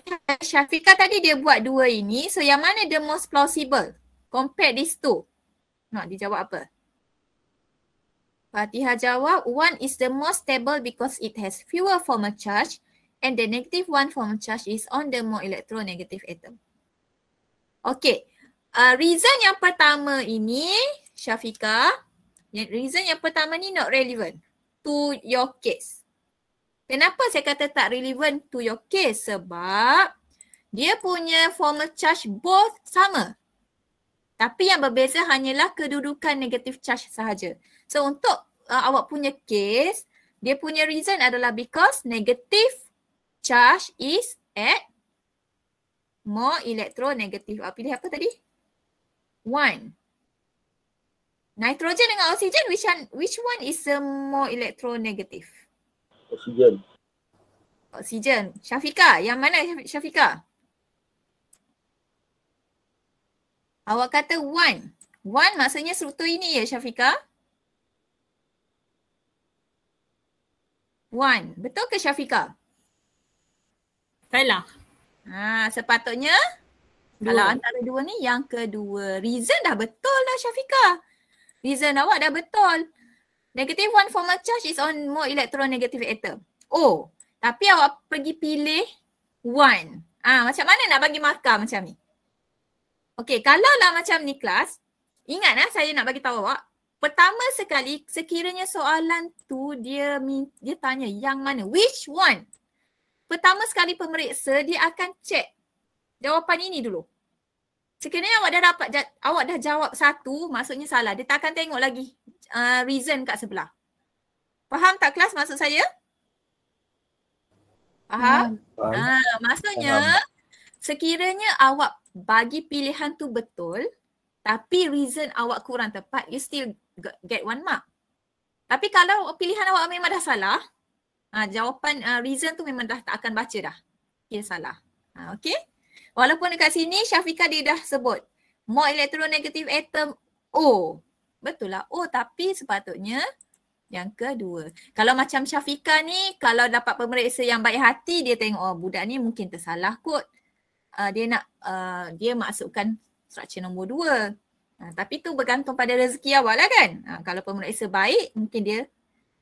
S1: tapi Syafiqah tadi dia buat dua ini. So yang mana the most plausible? Compare these two. Nak dijawab apa? Fatihah jawab one is the most stable because it has fewer formal charge and the negative one formal charge is on the more electronegative atom. Okay. Uh, reason yang pertama ini Syafiqah. Reason yang pertama ni not relevant to your case. Kenapa saya kata tak relevant to your case? Sebab dia punya formal charge both sama. Tapi yang berbeza hanyalah kedudukan negative charge sahaja. So untuk uh, awak punya case, dia punya reason adalah because negative charge is at more electronegative. Awak ah, pilih apa tadi? One. Nitrogen dengan oksigen, which one, which one is the more electronegative? oksigen. Oksigen. Syafika, yang mana Syafika? Awak kata one. One maksudnya struktur ini ya Syafika? One. Betul ke Syafika? Salah. Ha, sepatutnya dua. kalau antara dua ni yang kedua. Reason dah betul lah Syafika. Reason awak dah betul. Negative one formal charge is on more electronegative atom. Oh, tapi awak pergi pilih one. Ah, ha, macam mana nak bagi markah macam ni? Okay, kalau lah macam ni kelas, ingat lah saya nak bagi tahu awak. Pertama sekali, sekiranya soalan tu dia dia tanya yang mana? Which one? Pertama sekali pemeriksa dia akan check jawapan ini dulu. Sekiranya awak dah dapat, awak dah jawab satu, maksudnya salah. Dia tak akan tengok lagi uh, reason kat sebelah. Faham tak kelas maksud saya? Faham? Faham. Ah, maksudnya Faham. sekiranya awak bagi pilihan tu betul tapi reason awak kurang tepat you still get one mark. Tapi kalau pilihan awak memang dah salah ha, jawapan uh, reason tu memang dah tak akan baca dah. Dia salah. Ha, okay. Walaupun dekat sini Syafiqah dia dah sebut more electronegative atom O. Betul lah. Oh tapi sepatutnya yang kedua. Kalau macam Syafika ni kalau dapat pemeriksa yang baik hati dia tengok oh budak ni mungkin tersalah kot. Uh, dia nak uh, dia masukkan struktur nombor dua. Uh, tapi tu bergantung pada rezeki awak lah kan. Uh, kalau pemeriksa baik mungkin dia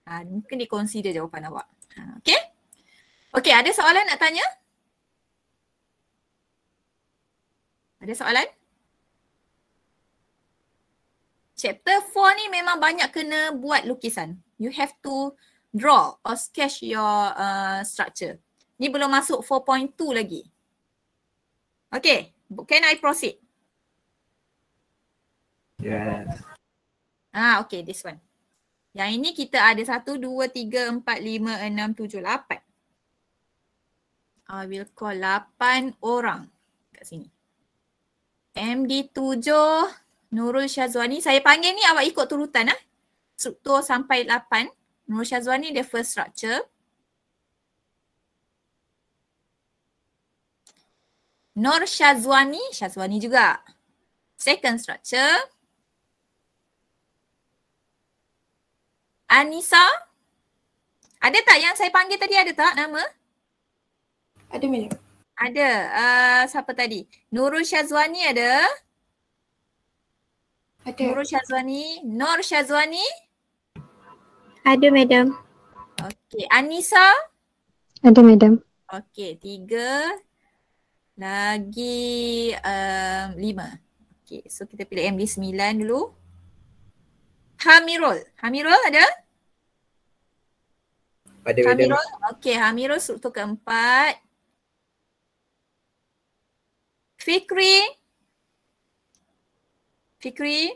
S1: uh, mungkin dia consider jawapan awak. Uh, okay. Okay ada soalan nak tanya? Ada soalan? chapter 4 ni memang banyak kena buat lukisan. You have to draw or sketch your uh, structure. Ni belum masuk 4.2 lagi. Okay, can I proceed? Yes. Ah, okay, this one. Yang ini kita ada 1, 2, 3, 4, 5, 6, 7, 8. I will call 8 orang kat sini. MD 7, Nurul Syazwani. Saya panggil ni awak ikut turutan lah. Struktur sampai 8. Nurul Syazwani dia first structure. Nur Syazwani, Syazwani juga. Second structure. Anissa. Ada tak yang saya panggil tadi ada tak nama? Ada minum. Ada. Uh, siapa tadi? Nurul Syazwani ada. Ada. Nurul Syazwani. Nur Syazwani. Ada madam. Okey. Anissa.
S2: Ada madam.
S1: Okey. Tiga. Lagi um, lima. Okey. So kita pilih MD sembilan dulu. Hamirul. Hamirul ada?
S2: Ada Hamirul.
S1: Okey. Hamirul untuk keempat. Fikri. Fikri?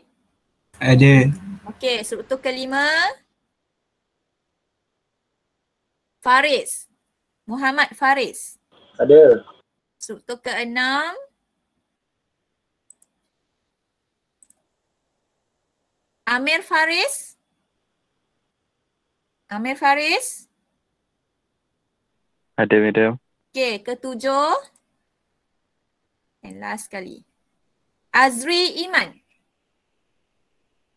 S1: Ada. Okey, sebutuh kelima. Faris. Muhammad Faris. Ada. Sebutuh keenam. Amir Faris. Amir Faris.
S2: Ada video.
S1: Okey, ketujuh. And last sekali. Azri Iman.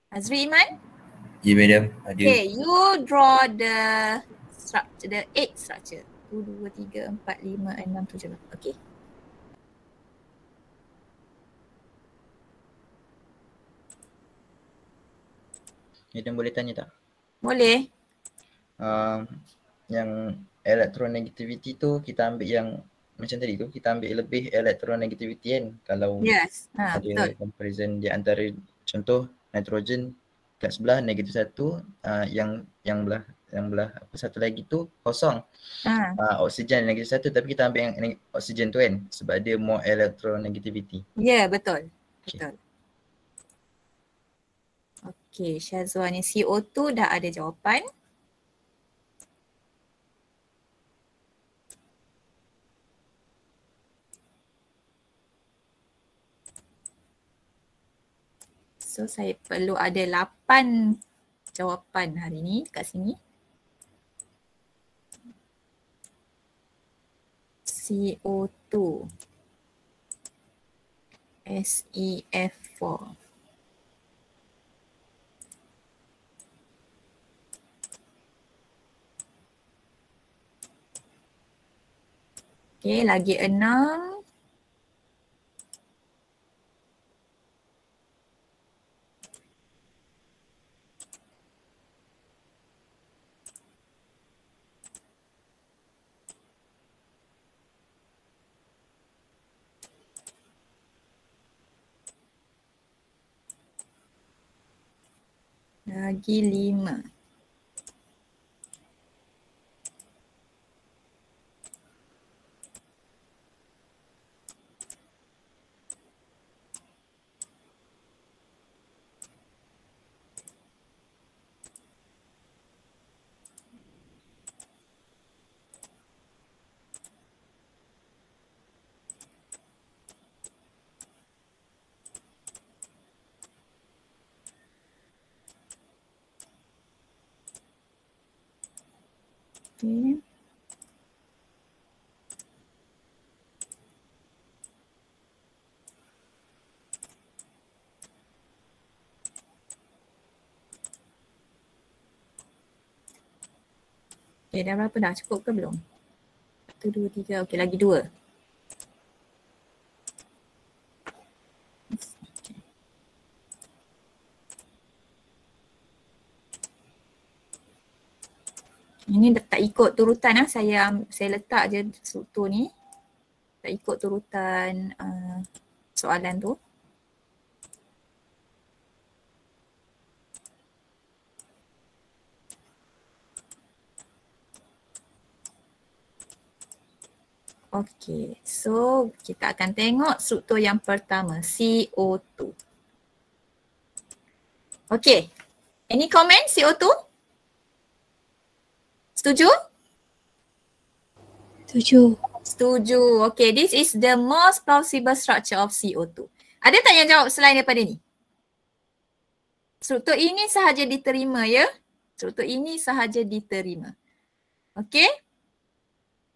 S1: Azri Iman?
S2: Ya, yeah, madam. Ada. Okay,
S1: you draw the structure, the eight structure. Satu, dua, tiga, empat, lima, enam, tujuh, lapan. Okay.
S2: Madam boleh tanya tak? Boleh. Uh, yang elektronegativiti tu kita ambil yang macam tadi tu kita ambil lebih elektronegativiti kan kalau yes. ha, ada comparison di antara contoh nitrogen kat sebelah negatif satu uh, yang yang belah yang belah apa satu lagi tu kosong ha. uh, oksigen negatif satu tapi kita ambil yang neg- oksigen tu kan sebab dia more electronegativity
S1: ya yeah, betul okay. betul Okay, Syazwan ni CO2 dah ada jawapan. So saya perlu ada 8 jawapan hari ni kat sini. CO2 SEF4 Okay, lagi enam. Nag ah, Lima. Okay, dah berapa dah? Cukup ke belum? Satu, dua, tiga. Okay, lagi dua. Ini tak ikut turutan lah. Saya saya letak je struktur ni. Tak ikut turutan uh, soalan tu. Okey, so kita akan tengok struktur yang pertama, CO2. Okey, any comment CO2? Setuju? Setuju. Setuju. Okey, this is the most plausible structure of CO2. Ada tak yang jawab selain daripada ni? Struktur ini sahaja diterima ya. Struktur ini sahaja diterima. Okey.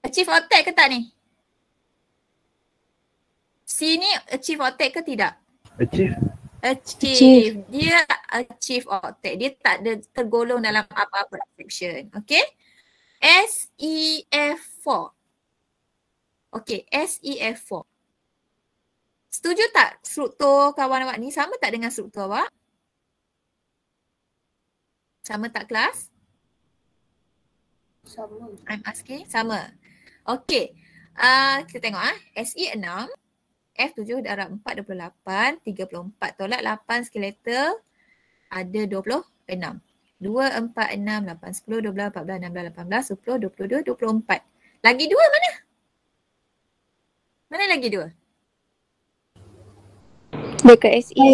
S1: Achieve octet ke tak ni? ni achieve octet ke tidak? Achieve. achieve. Achieve. Dia achieve octet. Dia tak ada tergolong dalam apa-apa section. Okay. S E F 4 Okay. S E F 4 Setuju tak struktur kawan awak ni sama tak dengan struktur awak? Sama tak kelas? Sama. I'm asking. Sama. Okay. Uh, kita tengok ah. SE6. F7 darab 4, 28, tolak 8 skeletal ada 26. 2, 4, 6, 8, 10, 12, 14, 16, 18, 10, 22, 24. Lagi 2 mana? Mana lagi 2? Dekat SE.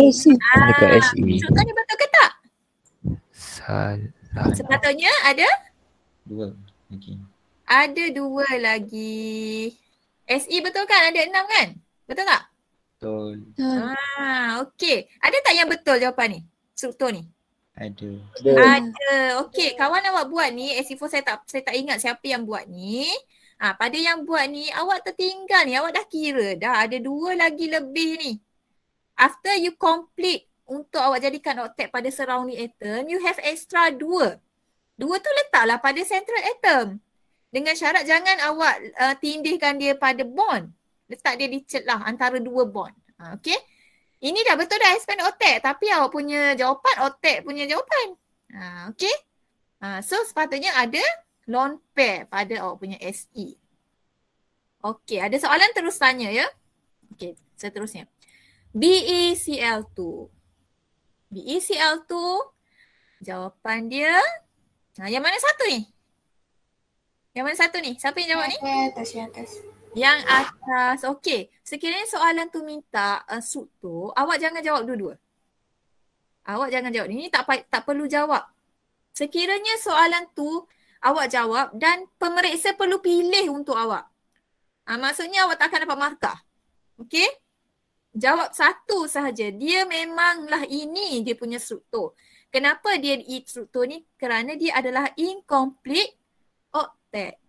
S1: Dekat SE. Cukup ni betul ke tak?
S2: Salah.
S1: Sepatutnya ada?
S2: Dua lagi.
S1: Ada dua lagi. SE betul kan? Ada enam kan? Betul tak? Betul. Ah, okey. Ada tak yang betul jawapan ni? Struktur ni? Ada. Ada. Okey, kawan awak buat ni, AC4 e saya tak saya tak ingat siapa yang buat ni. Ah, pada yang buat ni, awak tertinggal ni. Awak dah kira dah ada dua lagi lebih ni. After you complete untuk awak jadikan octet pada surrounding atom, you have extra dua. Dua tu letaklah pada central atom. Dengan syarat jangan awak uh, tindihkan dia pada bond letak dia di lah antara dua bond. Ha, okay. Ini dah betul dah expanded otak tapi awak punya jawapan otak punya jawapan. Ha, okay. Ha, so sepatutnya ada lone pair pada awak punya SE. Okay ada soalan terus tanya ya. Okay seterusnya. BECL2. BECL2 jawapan dia. Ha, yang mana satu ni? Yang mana satu ni? Siapa yang jawab ni? Okay, atas. Yang atas, okey. Sekiranya soalan tu minta uh, suit tu, awak jangan jawab dua-dua. Awak jangan jawab. Ini tak tak perlu jawab. Sekiranya soalan tu awak jawab dan pemeriksa perlu pilih untuk awak. Uh, maksudnya awak tak akan dapat markah. Okey? Jawab satu sahaja. Dia memanglah ini dia punya struktur. Kenapa dia struktur ni? Kerana dia adalah incomplete octet.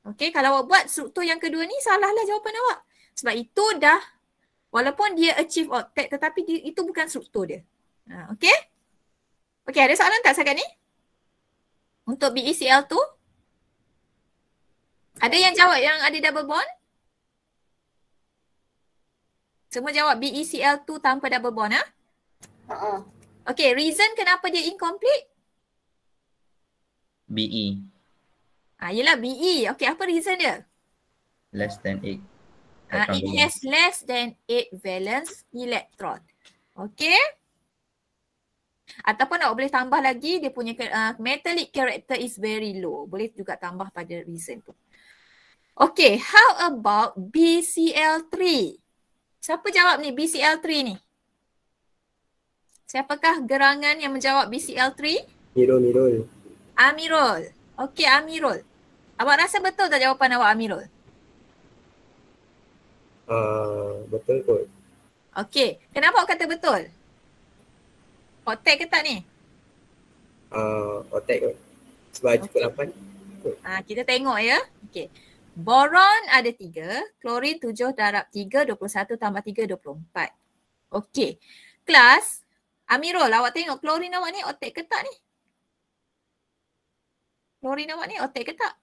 S1: Okay, kalau awak buat struktur yang kedua ni salahlah jawapan awak. Sebab itu dah walaupun dia achieve octet tetapi dia, itu bukan struktur dia. Ha, okay? Okay, ada soalan tak sekarang ni? Untuk BECL tu? Ada yang jawab yang ada double bond? Semua jawab BECL tu tanpa double bond, ha? Uh -uh. Okay, reason kenapa dia incomplete? BE. Ah, yelah BE. Okay, apa reason dia?
S2: Less than 8. Ah, it has
S1: e less than 8 valence electron. Okay. Ataupun nak boleh tambah lagi, dia punya uh, metallic character is very low. Boleh juga tambah pada reason tu. Okay, how about BCL3? Siapa jawab ni BCL3 ni? Siapakah gerangan yang menjawab BCL3?
S2: Amirul.
S1: Amirul. Okay, Amirul. Awak rasa betul tak jawapan awak Amirul?
S2: Uh, betul kot.
S1: Okey. Kenapa awak kata betul? Otek ke tak ni?
S2: Uh, ah, otek kot. Sebab okay. cukup lapan.
S1: Ah, kita tengok ya. Okey. Boron ada tiga. Klorin tujuh darab tiga. Dua puluh satu tambah tiga. Dua puluh empat. Okey. Kelas. Amirul awak tengok klorin awak ni otek ke tak ni? Klorin awak ni otek ke tak?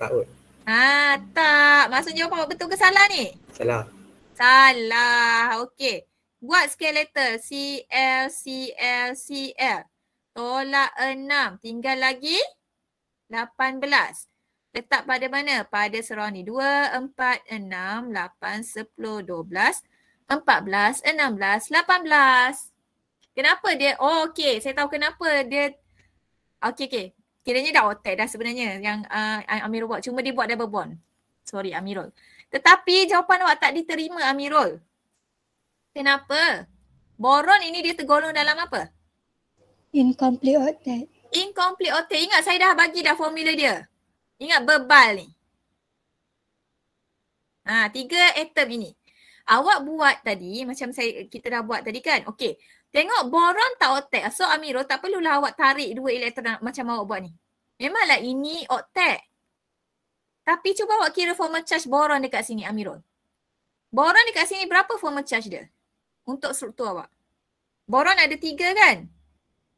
S1: takut. Ah, tak. Ah, Maksud jawapan betul ke salah ni? Salah. Salah. Okey. Buat scale letter. C, L, C, L, C, L. Tolak enam. Tinggal lagi lapan belas. Letak pada mana? Pada seruang ni. Dua, empat, enam, lapan, sepuluh, dua belas, empat belas, enam belas, lapan belas. Kenapa dia? Oh, okey. Saya tahu kenapa dia. Okey, okey kiranya dah otak dah sebenarnya yang uh, Amirul buat. Cuma dia buat double bond. Sorry Amirul. Tetapi jawapan awak tak diterima Amirul. Kenapa? Boron ini dia tergolong dalam apa? Incomplete octet. Incomplete octet. Ingat saya dah bagi dah formula dia. Ingat bebal ni. Ha, tiga atom ini. Awak buat tadi macam saya kita dah buat tadi kan. Okey. Tengok boron tak otak. So Amirul tak perlulah awak tarik dua elektron macam awak buat ni. Memanglah ini otak. Tapi cuba awak kira formal charge boron dekat sini Amirul. Boron dekat sini berapa formal charge dia? Untuk struktur awak. Boron ada tiga kan?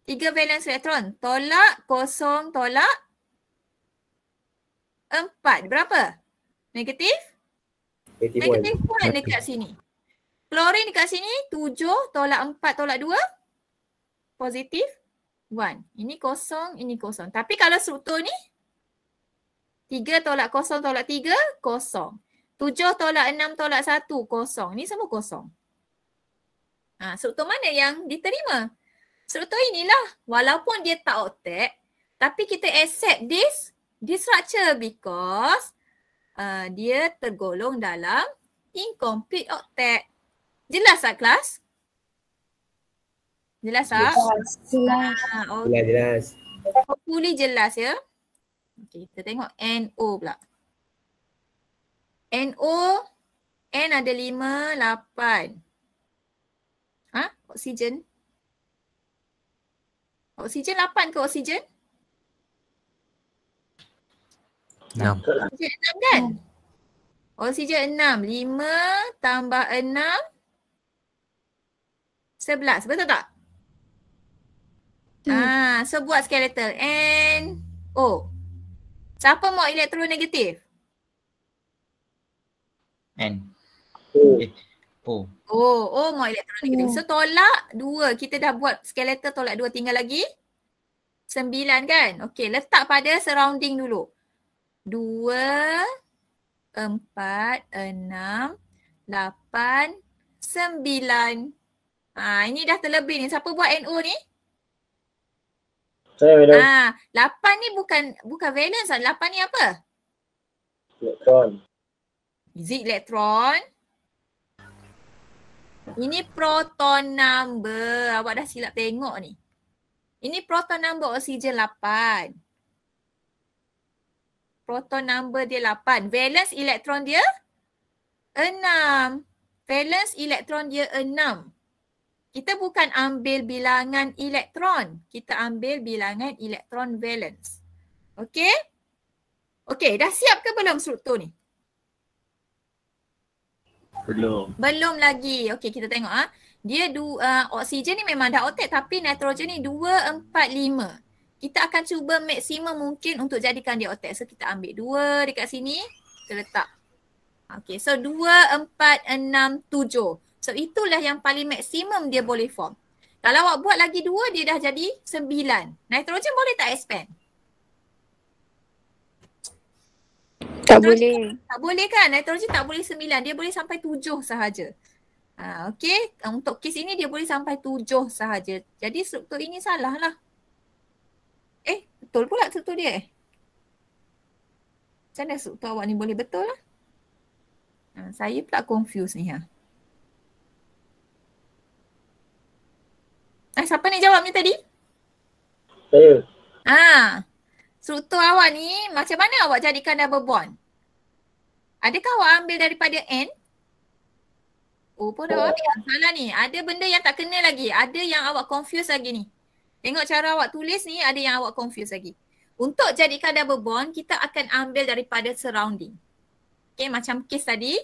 S1: Tiga valence elektron. Tolak, kosong, tolak. Empat. Berapa? Negatif?
S2: Negatif pun
S1: dekat sini. Klorin dekat sini 7 tolak 4 tolak 2 positif 1. Ini kosong, ini kosong. Tapi kalau struktur ni 3 tolak kosong tolak 3 kosong. 7 tolak 6 tolak 1 kosong. Ni semua kosong. Ha, struktur mana yang diterima? Struktur inilah walaupun dia tak otak tapi kita accept this this structure because uh, dia tergolong dalam incomplete octet. Jelas tak kelas? Jelas tak? Jelas. Ah, jelas. Okay. jelas. Fully jelas ya. Okay, kita tengok NO pula. NO, N ada lima, lapan. Ha? Oksigen. Oksigen lapan ke oksigen? Enam. Oksigen enam kan? Oksigen enam. Lima tambah enam. Sebelas betul tak? Hmm. Ah, so buat skeletal N O oh, Siapa mau elektron negatif?
S2: N O oh. eh, O
S1: oh. O mau elektron negatif So tolak dua Kita dah buat skeletal tolak dua tinggal lagi sembilan kan? Okay letak pada surrounding dulu Dua empat enam Lapan, sembilan, Ha, ini dah terlebih ni. Siapa buat NO ni?
S2: Saya Madam. Ha,
S1: 8 ni bukan bukan valence lah. 8 ni apa? Elektron. Z elektron? Ini proton number. Awak dah silap tengok ni. Ini proton number oksigen lapan. Proton number dia lapan. Valence elektron dia enam. Valence elektron dia enam. Kita bukan ambil bilangan elektron. Kita ambil bilangan elektron valence. okay? Okay, dah siap ke belum struktur ni? Belum. Belum lagi. Okay, kita tengok Ha? Dia du, uh, oksigen ni memang dah otak tapi nitrogen ni 2, 4, 5. Kita akan cuba maksimum mungkin untuk jadikan dia otak. So kita ambil 2 dekat sini. Kita letak. Okey, so 2, 4, 6, 7. So itulah yang paling maksimum dia boleh form. Kalau awak buat lagi dua, dia dah jadi sembilan. Nitrogen boleh tak expand? Tak boleh. Tak boleh kan? Nitrogen tak boleh sembilan. Dia boleh sampai tujuh sahaja. Ha, okay. Untuk kes ini dia boleh sampai tujuh sahaja. Jadi struktur ini salah lah. Eh, betul pula struktur dia eh. Macam mana struktur awak ni boleh betul lah? Ha, saya pula confuse ni lah. Ha. Ah, siapa nak jawab ni tadi? Saya. Ah. Ha. Struktur awak ni macam mana awak jadikan double bond? Adakah awak ambil daripada N? Oh pun awak oh. ambil salah ni. Ada benda yang tak kena lagi. Ada yang awak confuse lagi ni. Tengok cara awak tulis ni ada yang awak confuse lagi. Untuk jadikan double bond kita akan ambil daripada surrounding. Okay macam kes tadi.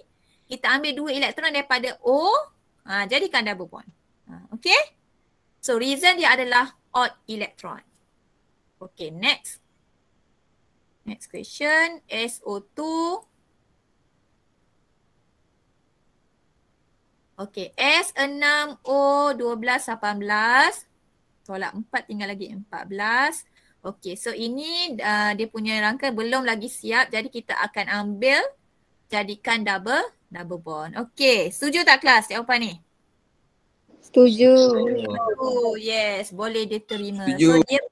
S1: Kita ambil dua elektron daripada O. Ha, jadikan double bond. Ha, okay. So reason dia adalah odd electron. Okay, next. Next question, SO2. Okay, S6O1218. Tolak 4, tinggal lagi 14. Okay, so ini uh, dia punya rangka belum lagi siap. Jadi kita akan ambil, jadikan double, double bond. Okay, setuju tak kelas jawapan ni? Setuju. Oh, yes, boleh dia terima. So, dia,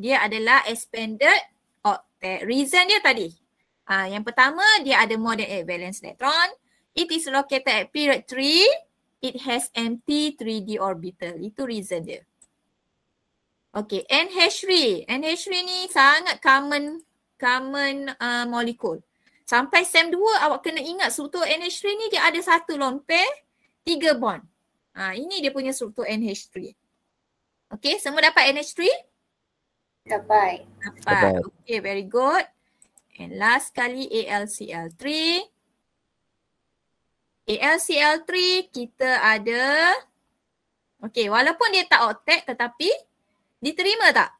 S1: dia adalah expanded octet. Reason dia tadi. Ah, yang pertama, dia ada more than 8 valence electron. It is located at period 3. It has empty 3D orbital. Itu reason dia. Okay, NH3. NH3 ni sangat common common uh, molekul. Sampai SEM2 awak kena ingat sebetul NH3 ni dia ada satu lone tiga bond. Ha, ini dia punya struktur NH3. Okay, semua dapat NH3? Dapat. Dapat. Okay, very good. And last kali ALCL3. ALCL3 kita ada Okay, walaupun dia tak octet tetapi diterima tak?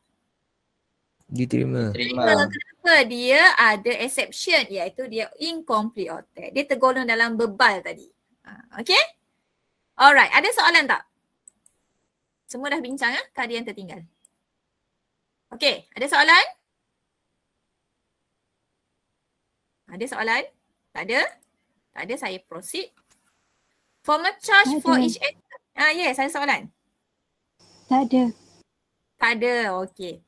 S2: Diterima. Diterima.
S1: Kenapa dia ada exception iaitu dia incomplete octet. Dia tergolong dalam bebal tadi. Ha, okay? Alright, ada soalan tak? Semua dah bincang ya? Eh? Kak yang tertinggal. Okay, ada soalan? Ada soalan? Tak ada? Tak ada, saya proceed. Formal charge for each item. Ah, yes, ada soalan? Tak ada. Tak ada, okay.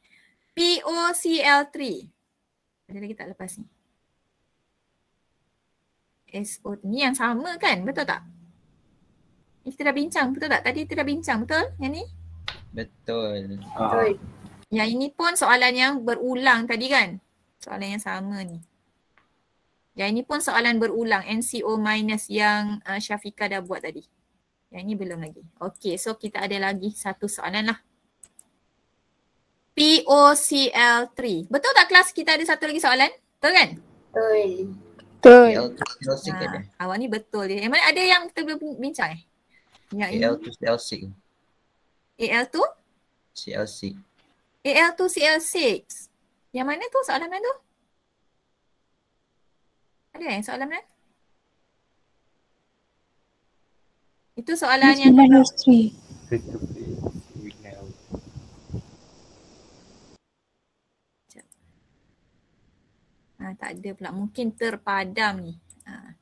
S1: POCL3. Ada lagi tak lepas ni? SO ni yang sama kan? Betul tak? kita dah bincang betul tak? Tadi kita dah bincang betul yang ni?
S2: Betul. Betul.
S1: Ha. Yang ini pun soalan yang berulang tadi kan? Soalan yang sama ni. Yang ini pun soalan berulang NCO minus yang uh, Syafiqah dah buat tadi. Yang ini belum lagi. Okay so kita ada lagi satu soalan lah. POCL3. Betul tak kelas kita ada satu lagi soalan? Betul kan? Betul.
S2: Betul. Ha,
S1: awak ni betul je. Yang mana ada yang kita belum bincang eh? Yang CL tu CL6. AL tu? CL6. AL tu CL6. Yang mana tu soalan mana tu? Ada yang soalan mana? Itu soalan Miss yang minus Ha, ah, tak ada pula. Mungkin terpadam ni. Ha.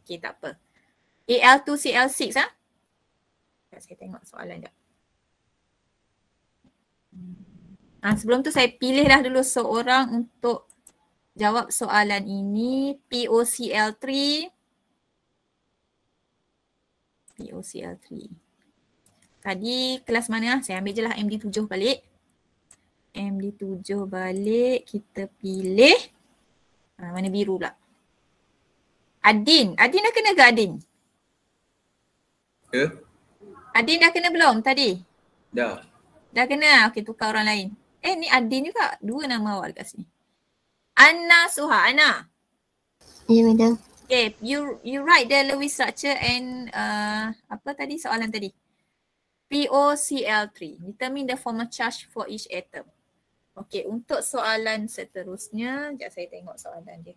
S1: Okey tak apa. AL2 CL6 ha? Ah? Sekejap saya tengok soalan dah. Hmm. Ha, sebelum tu saya pilihlah dulu seorang untuk jawab soalan ini. POCL3. POCL3. Tadi kelas mana? Saya ambil je lah MD7 balik. MD7 balik. Kita pilih. Ha, ah, mana biru pula. Adin. Adin dah kena ke Adin? Ya. Yeah. Adin dah kena belum tadi? Dah. Dah kena? Ah, okey tukar orang lain. Eh ni Adin juga. Dua nama awak dekat sini. Anna Suha. Anna. Ya yeah, madam. Okay you you write the Lewis structure and uh, apa tadi soalan tadi? POCL3. Determine the formal charge for each atom. Okay untuk soalan seterusnya. Sekejap saya tengok soalan dia.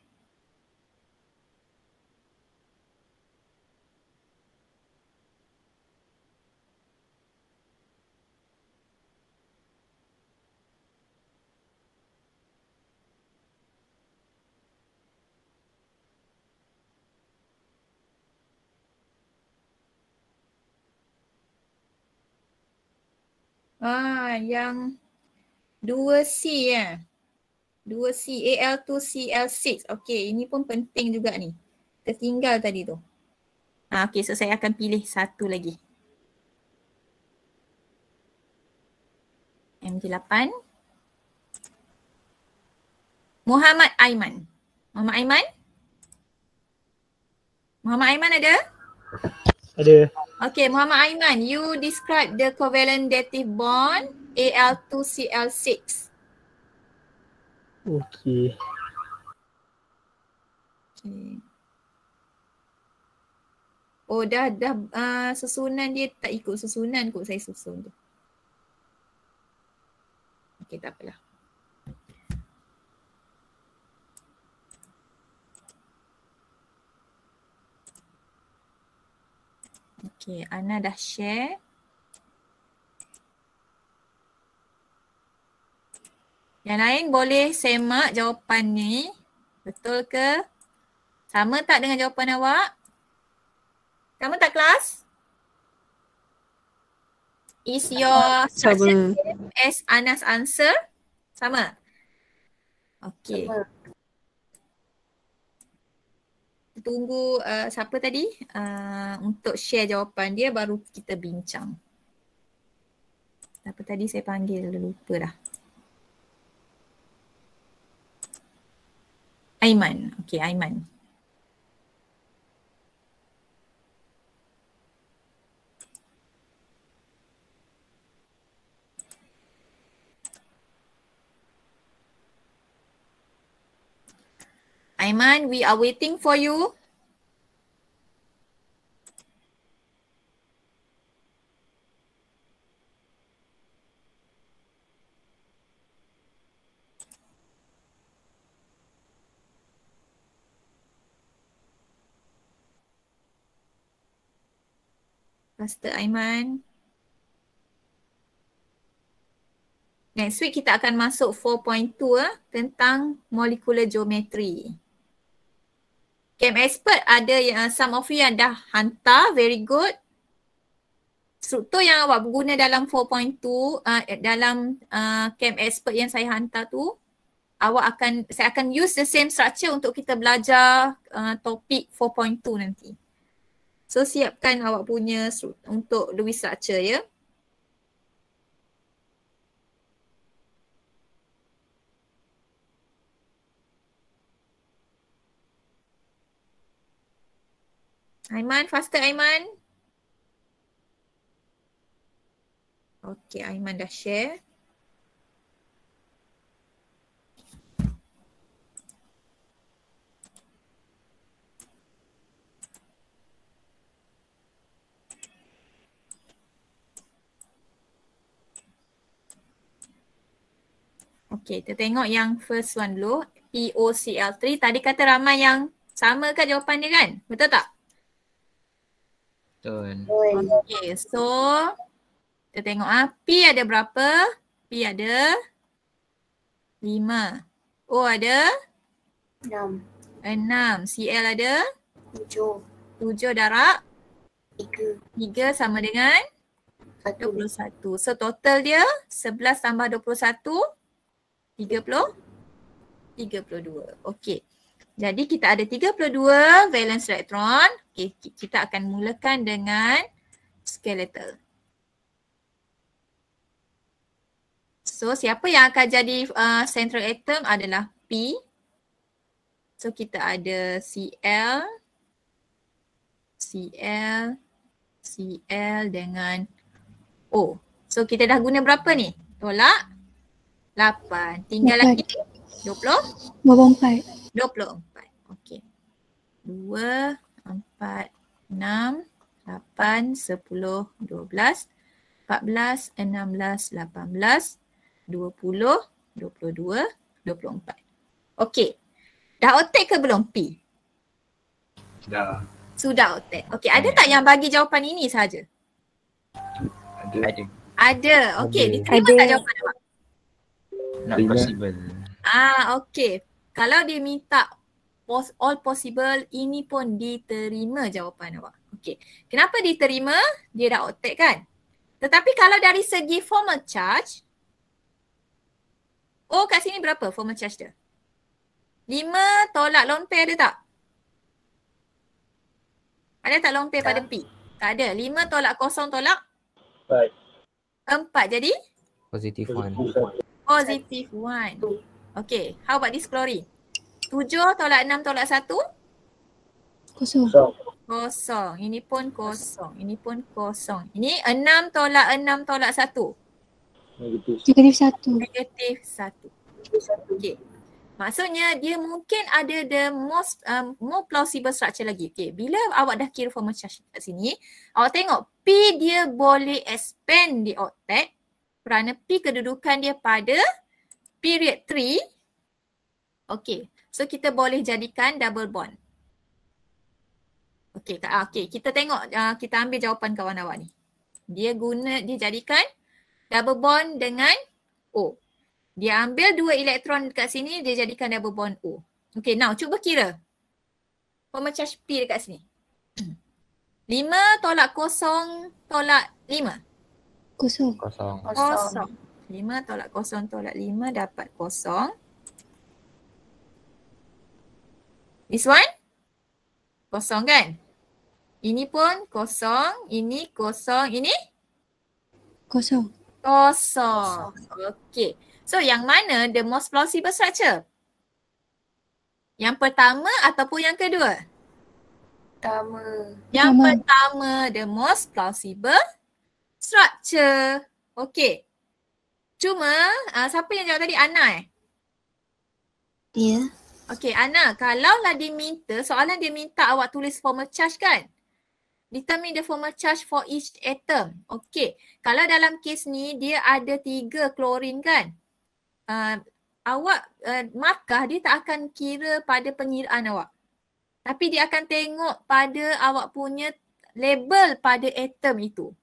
S1: Ah, yang 2C ya. Eh. 2C, AL2, CL6. Okey, ini pun penting juga ni. Tertinggal tadi tu. Ah, Okey, so saya akan pilih satu lagi. MG8. Muhammad Aiman. Muhammad Aiman? Muhammad Aiman ada? Ada. Okay, Muhammad Aiman, you describe the covalent dative bond Al2Cl6.
S2: Okay.
S1: Okay. Oh dah dah uh, susunan dia tak ikut susunan kot saya susun tu. Okay tak apalah. Okay, Ana dah share. Yang lain boleh semak jawapan ni. Betul ke? Sama tak dengan jawapan awak? Sama tak kelas? Is your question as Anas answer? Sama? Okay. Sama tunggu uh, siapa tadi uh, untuk share jawapan dia baru kita bincang. Siapa tadi saya panggil lupa dah. Aiman. Okey, Aiman. Aiman, we are waiting for you. Pastor Aiman. Next week kita akan masuk 4.2 eh, tentang molekular geometri. Game expert ada yang uh, some of you yang dah hantar very good. Struktur yang awak guna dalam 4.2 uh, dalam uh, camp expert yang saya hantar tu awak akan saya akan use the same structure untuk kita belajar uh, topik 4.2 nanti. So siapkan awak punya untuk Lewis structure ya. Yeah? Aiman, faster Aiman. Okay, Aiman dah share. Okay, kita tengok yang first one dulu. pocl 3 Tadi kata ramai yang sama kan jawapan dia kan? Betul tak? Betul. Okay so kita tengok ah P ada berapa? P ada 5. O ada 6. 6. CL ada 7. 7 darab 3. 3 sama dengan 21. So total dia 11 tambah 21 30 32. Okey. Jadi kita ada 32 valence elektron. Okay, kita akan mulakan dengan skeletal. So siapa yang akan jadi uh, central atom adalah P. So kita ada Cl, Cl, Cl dengan O. So kita dah guna berapa ni? Tolak? 8. Tinggal lagi Dua, empat, enam, lapan, sepuluh, dua belas, empat belas, enam belas, lapan belas, dua puluh, dua puluh dua, dua puluh empat. Okey. Dah otak ke belum P? Dah. Sudah otak. Okey, ada hmm. tak yang bagi jawapan ini saja? Ada. Ada. Okey, diterima ada. tak jawapan awak? Not possible. Ah, okay. Kalau dia minta all possible, ini pun diterima jawapan awak. Okay. Kenapa diterima? Dia dah otak kan? Tetapi kalau dari segi formal charge, oh kat sini berapa formal charge dia? Lima tolak long pair ada tak? Ada tak long pair pada P? Tak ada. Lima tolak kosong tolak? Empat. 4 jadi?
S2: Positive one.
S1: Positive one. Okay, how about this Glory? 7 tolak enam tolak satu Kosong. Kosong. Ini pun kosong. Ini pun kosong. Ini enam tolak enam tolak satu Negatif satu. Negatif 1. Okay. Maksudnya dia mungkin ada the most um, more plausible structure lagi. Okay. Bila awak dah kira formal charge kat sini, awak tengok P dia boleh expand di octet kerana P kedudukan dia pada period 3 okay so kita boleh jadikan double bond okay ah, okay kita tengok uh, kita ambil jawapan kawan kawan ni dia guna dia jadikan double bond dengan O dia ambil dua elektron dekat sini dia jadikan double bond O okay now cuba kira Pemecah charge P dekat sini 5 [clears throat] tolak kosong tolak 5 kosong kosong 5 tolak kosong tolak 5 dapat kosong. This one? Kosong kan? Ini pun kosong, ini kosong, ini? Kosong. Kosong. Okay. So yang mana the most plausible structure? Yang pertama ataupun yang kedua? Pertama. Yang pertama the most plausible structure. Okay. Cuma uh, siapa yang jawab tadi? Ana eh? Ya. Yeah. Okay Ana, kalaulah dia minta, soalan dia minta awak tulis formal charge kan? Determine the formal charge for each atom. Okay. Kalau dalam kes ni dia ada tiga klorin kan? Uh, awak uh, markah dia tak akan kira pada pengiraan awak. Tapi dia akan tengok pada awak punya label pada atom itu.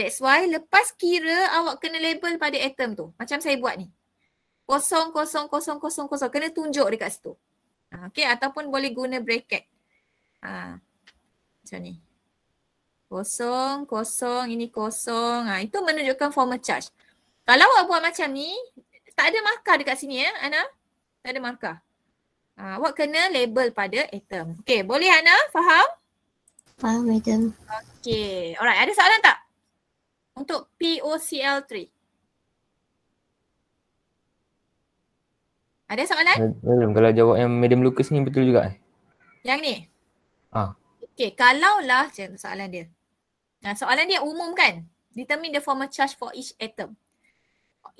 S1: That's why lepas kira awak kena label pada atom tu. Macam saya buat ni. Kosong, kosong, kosong, kosong, kosong. Kena tunjuk dekat situ. Ha, okay, ataupun boleh guna bracket. Ha, macam ni. Kosong, kosong, ini kosong. Ha, itu menunjukkan formal charge. Kalau awak buat macam ni, tak ada markah dekat sini ya, Ana. Tak ada markah. Ha, awak kena label pada atom. Okay, boleh Ana? Faham?
S2: Faham, Madam.
S1: Okay. Alright, ada soalan tak? untuk POCL3. Ada soalan?
S2: Belum. Kalau jawab yang medium Lucas ni betul juga eh?
S1: Yang ni? Ah. Okay. Kalaulah macam soalan dia. Nah, soalan dia umum kan? Determine the formal charge for each atom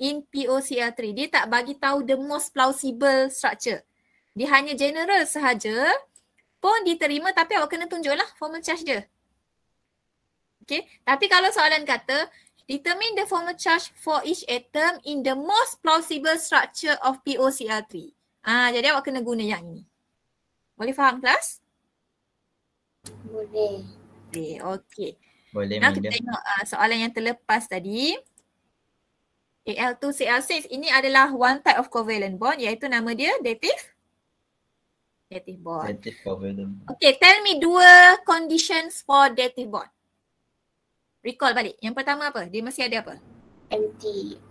S1: in POCl3. Dia tak bagi tahu the most plausible structure. Dia hanya general sahaja pun diterima tapi awak kena tunjuklah formal charge dia. Okay, tapi kalau soalan kata determine the formal charge for each atom in the most plausible structure of POCl3. Ah, jadi awak kena guna yang ini. Boleh faham kelas? Boleh. Okay, okay. Boleh. Nah, kita tengok uh, soalan yang terlepas tadi. Al2Cl6 ini adalah one type of covalent bond iaitu nama dia dative
S2: dative bond. Dative covalent.
S1: Okay, tell me dua conditions for dative bond. Recall balik. Yang pertama apa? Dia mesti ada apa? Empty.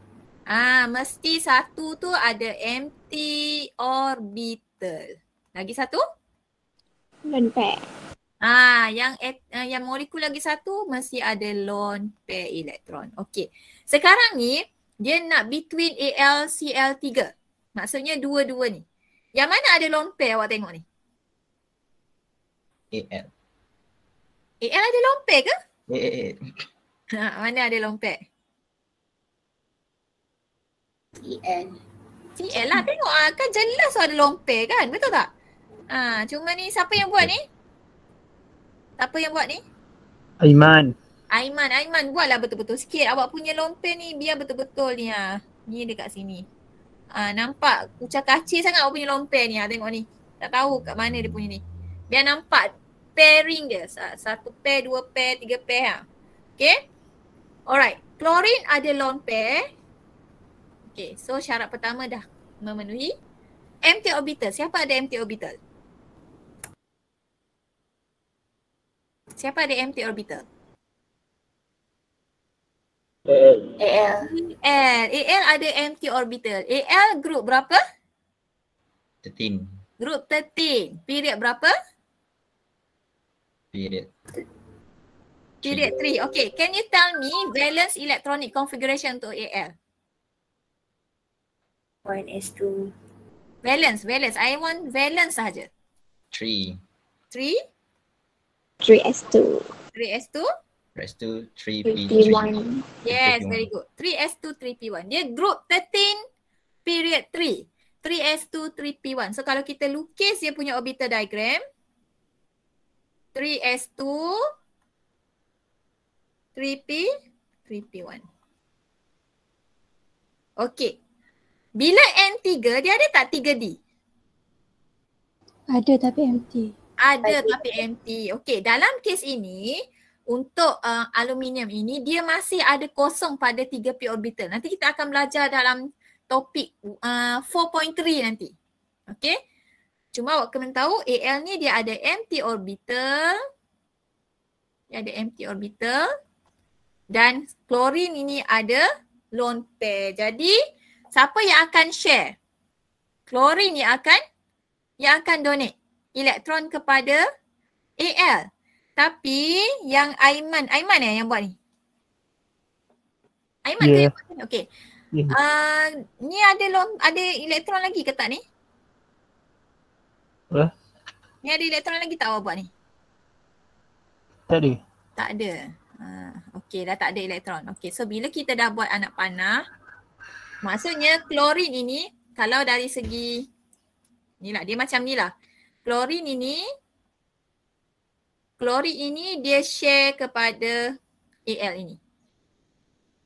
S1: Ah, mesti satu tu ada empty orbital. Lagi satu? Lone pair. Ah, yang eh, yang molekul lagi satu mesti ada lone pair elektron. Okey. Sekarang ni dia nak between AlCl3. Maksudnya dua-dua ni. Yang mana ada lone pair awak tengok ni? Al. Al ada lone pair ke? Eh, eh, eh. Ha, Mana ada lompat? TN. TN lah tengok ah kan jelas ada lompat kan betul tak? Ha, cuma ni siapa yang buat ni? Siapa yang buat ni? Aiman. Aiman, Aiman buatlah betul-betul sikit. Awak punya lompat ni biar betul-betul ni ah. Ni dekat sini. Ah ha, nampak ucah kacir sangat awak punya lompat ni ah tengok ni. Tak tahu kat mana dia punya ni. Biar nampak pairing dia. Satu pair, dua pair, tiga pair ha. Okay. Alright. klorin ada lone pair. Okay. So syarat pertama dah memenuhi. Empty orbital. Siapa ada empty orbital? Siapa ada empty orbital? AL. AL. AL ada empty orbital. AL group berapa? 13. Group 13. Period berapa? period. Period 3. Okay, can you tell me valence electronic configuration to AL? 1s2. Valence, valence. I want valence saja. 3. 3?
S2: 3s2. 3s2? 3s2, 3p1.
S1: Yes, very good. 3s2, 3p1. Dia group 13, period 3. 3s2, 3p1. So kalau kita lukis dia punya orbital diagram, 3s2 3p 3p1 Okey. Bila n3 dia ada tak 3d? Ada tapi empty. Ada, ada. tapi empty. Okey, dalam kes ini untuk uh, aluminium ini dia masih ada kosong pada 3p orbital. Nanti kita akan belajar dalam topik uh, 4.3 nanti. Okey. Cuma awak kena tahu AL ni dia ada empty orbital. Dia ada empty orbital. Dan klorin ini ada lone pair. Jadi siapa yang akan share? Klorin yang akan yang akan donate elektron kepada AL. Tapi yang Aiman, Aiman eh yang buat ni? Aiman yeah. ke ya. ni? Okay. Yeah. Ya. Uh, ni ada lon, ada elektron lagi ke tak ni? Ha? Ni ada elektron lagi tak awak buat ni? Tak ada. Tak ada. Ha, okey dah tak ada elektron. Okay, so bila kita dah buat anak panah maksudnya klorin ini kalau dari segi ni lah dia macam ni lah. Klorin ini klorin ini dia share kepada Al ini.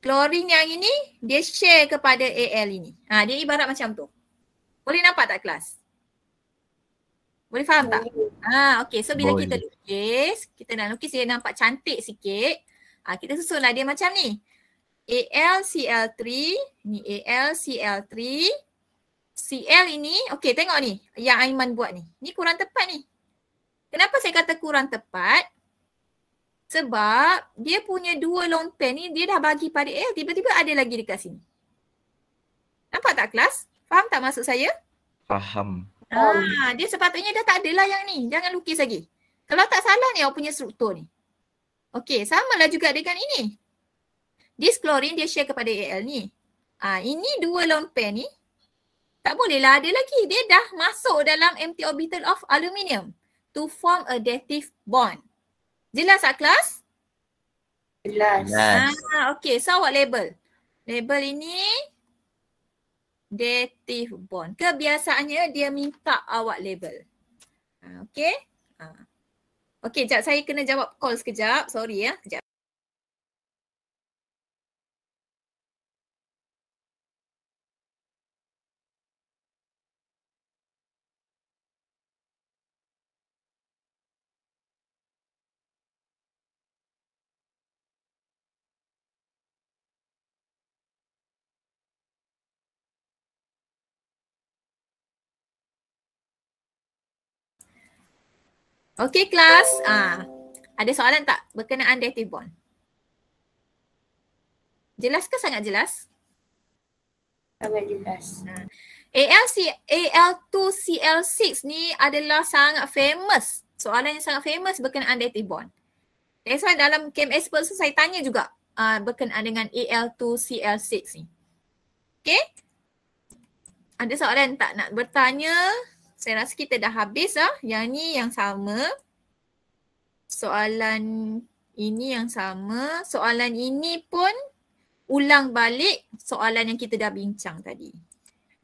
S1: Klorin yang ini dia share kepada Al ini. Ha, dia ibarat macam tu. Boleh nampak tak kelas? Boleh faham tak? Ha, ah, okay. So bila Boy. kita lukis, kita nak lukis dia nampak cantik sikit. Ha, kita susunlah dia macam ni. ALCL3, ni ALCL3. CL ini, okay tengok ni yang Aiman buat ni. Ni kurang tepat ni. Kenapa saya kata kurang tepat? Sebab dia punya dua long pen ni dia dah bagi pada L. Tiba-tiba ada lagi dekat sini. Nampak tak kelas? Faham tak maksud saya? Faham. Ah, oh. dia sepatutnya dah tak ada yang ni. Jangan lukis lagi. Kalau tak salah ni awak punya struktur ni. Okey, lah juga dengan ini. This chlorine dia share kepada AL ni. Ah, ini dua lone pair ni tak bolehlah ada lagi. Dia dah masuk dalam empty orbital of aluminium to form a dative bond. Jelas tak kelas? Jelas. Ah, okay. So awak label. Label ini Dative bond. Kebiasaannya dia minta awak label. Okay. Ah, okay, sekejap ah. saya kena jawab call sekejap. Sorry ya. Sekejap. Okay kelas, ah, ada soalan tak berkenaan dative bond? Jelas ke sangat jelas? Sangat jelas. ALC, ah. AL2CL6 ni adalah sangat famous. Soalan yang sangat famous berkenaan dative bond. That's why dalam camp expert saya tanya juga uh, berkenaan dengan AL2CL6 ni. Okay? Ada soalan tak nak bertanya? Saya rasa kita dah habis lah. Yang ni yang sama. Soalan ini yang sama. Soalan ini pun ulang balik soalan yang kita dah bincang tadi.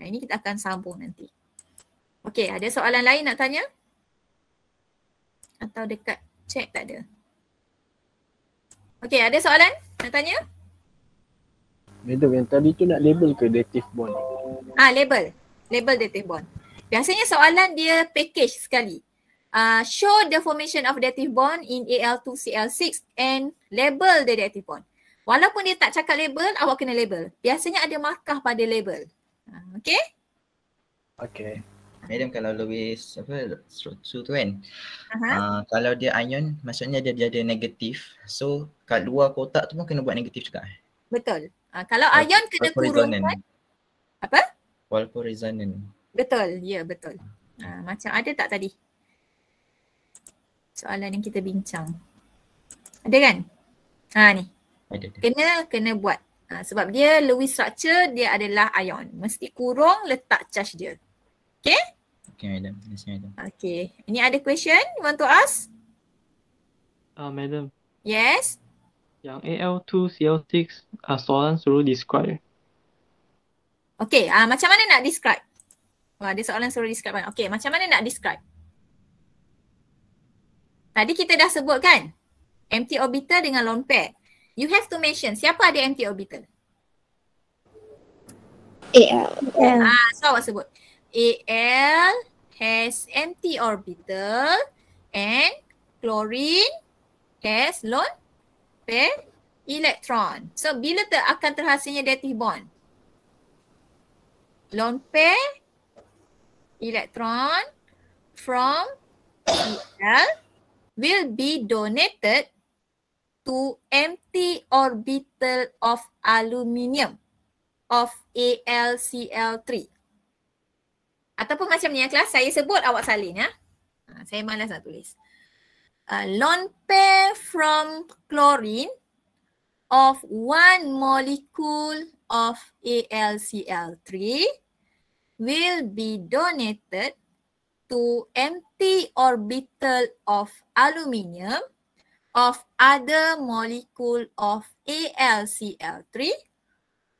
S1: Nah, ini kita akan sambung nanti. Okey, ada soalan lain nak tanya? Atau dekat chat tak ada? Okey, ada soalan nak tanya?
S2: Madam, yang tadi tu nak label ke native bond?
S1: Ah, label. Label native bond. Biasanya soalan dia package sekali. Uh, show the formation of dative bond in AL2CL6 and label the dative bond. Walaupun dia tak cakap label, awak kena label. Biasanya ada markah pada label. Ah, okay?
S2: Okay. Madam kalau Lewis apa struktur tu kan uh-huh. uh, kalau dia ion maksudnya dia jadi negatif so kat luar kotak tu pun kena buat negatif juga
S1: betul uh, kalau ion kena kurungkan apa
S2: walaupun resonant
S1: Betul, ya yeah, betul. Uh, macam ada tak tadi? Soalan yang kita bincang. Ada kan? Ha ni. Kena, kena buat. Ha, sebab dia Lewis structure dia adalah ion. Mesti kurung letak charge dia. Okay?
S2: Okay madam. Yes, madam.
S1: Okay. Ini ada question you want to ask? Ah uh, madam. Yes?
S2: Yang Al2Cl6 uh, ah, soalan suruh describe.
S1: Okay. Ah uh, macam mana nak describe? Wah, ada soalan suruh describe kan. Okay, macam mana nak describe? Tadi kita dah sebut kan? Empty orbital dengan lone pair. You have to mention siapa ada empty orbital? AL. Ah, so awak sebut. AL has empty orbital and chlorine has lone pair electron. So bila ter akan terhasilnya dative bond? Lone pair electron from Cl will be donated to empty orbital of aluminium of AlCl3. Ataupun macam ni ya kelas, saya sebut awak salin ya. Ha, saya malas nak tulis. A uh, lone pair from chlorine of one molecule of AlCl3 will be donated to empty orbital of aluminium of other molecule of AlCl3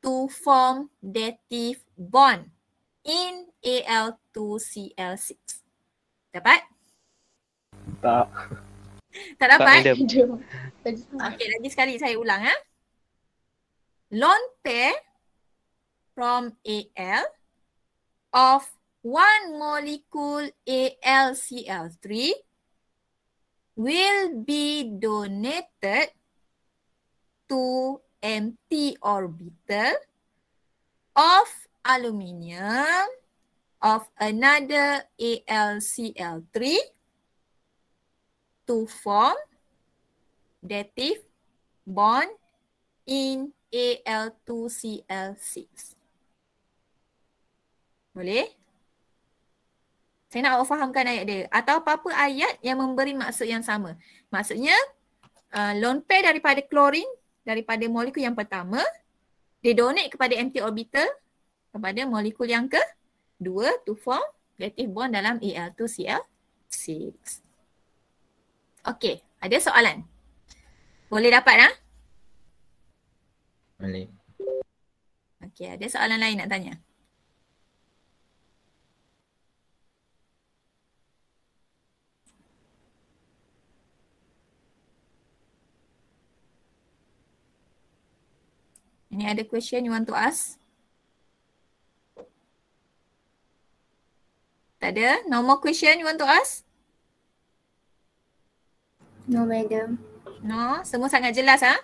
S1: to form dative bond in Al2Cl6. Dapat?
S2: Tak. Tak dapat?
S1: Tak okay, lagi sekali saya ulang. Ha? Lone pair from Al of one molecule AlCl3 will be donated to empty orbital of aluminium of another AlCl3 to form dative bond in Al2Cl6. Boleh? Saya nak awak fahamkan ayat dia. Atau apa-apa ayat yang memberi maksud yang sama. Maksudnya, uh, lone pair daripada klorin, daripada molekul yang pertama, dia donate kepada empty orbital kepada molekul yang ke dua to form negative bond dalam Al2Cl6. Okey, ada soalan? Boleh dapat lah? Ha? Boleh. Okey, ada soalan lain nak tanya? Boleh. Any other question you want to ask? Tak ada? No more question you want to ask? No, madam. No? Semua sangat jelas, ha?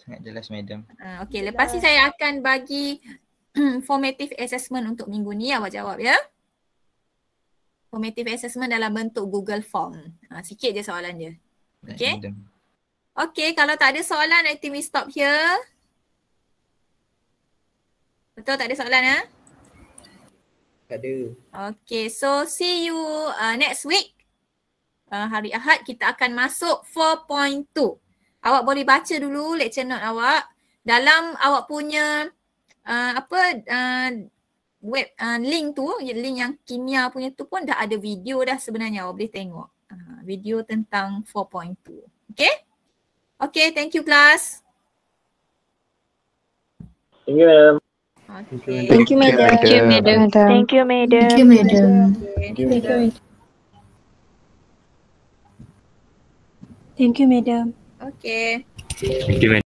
S2: Sangat jelas, madam.
S1: Uh, ha, okay, jelas. lepas ni saya akan bagi [clears throat] formative assessment untuk minggu ni awak jawab, ya? Formative assessment dalam bentuk Google Form. Uh, sikit je soalan je. Okay? Madam. Okay, kalau tak ada soalan, I think we stop here. Betul tak ada soalan ya? Tak ada. Okay, so see you uh, next week. Uh, hari Ahad kita akan masuk 4.2. Awak boleh baca dulu lecture note awak. Dalam awak punya uh, apa uh, web uh, link tu, link yang kimia punya tu pun dah ada video dah sebenarnya awak boleh tengok. Uh, video tentang 4.2. Okay? Okay, thank you class.
S2: Thank you madam. Okay. Thank you madam. Thank you madam. Thank you madam. Thank you madam.
S1: Thank you madam. Okay. Thank
S2: you madam.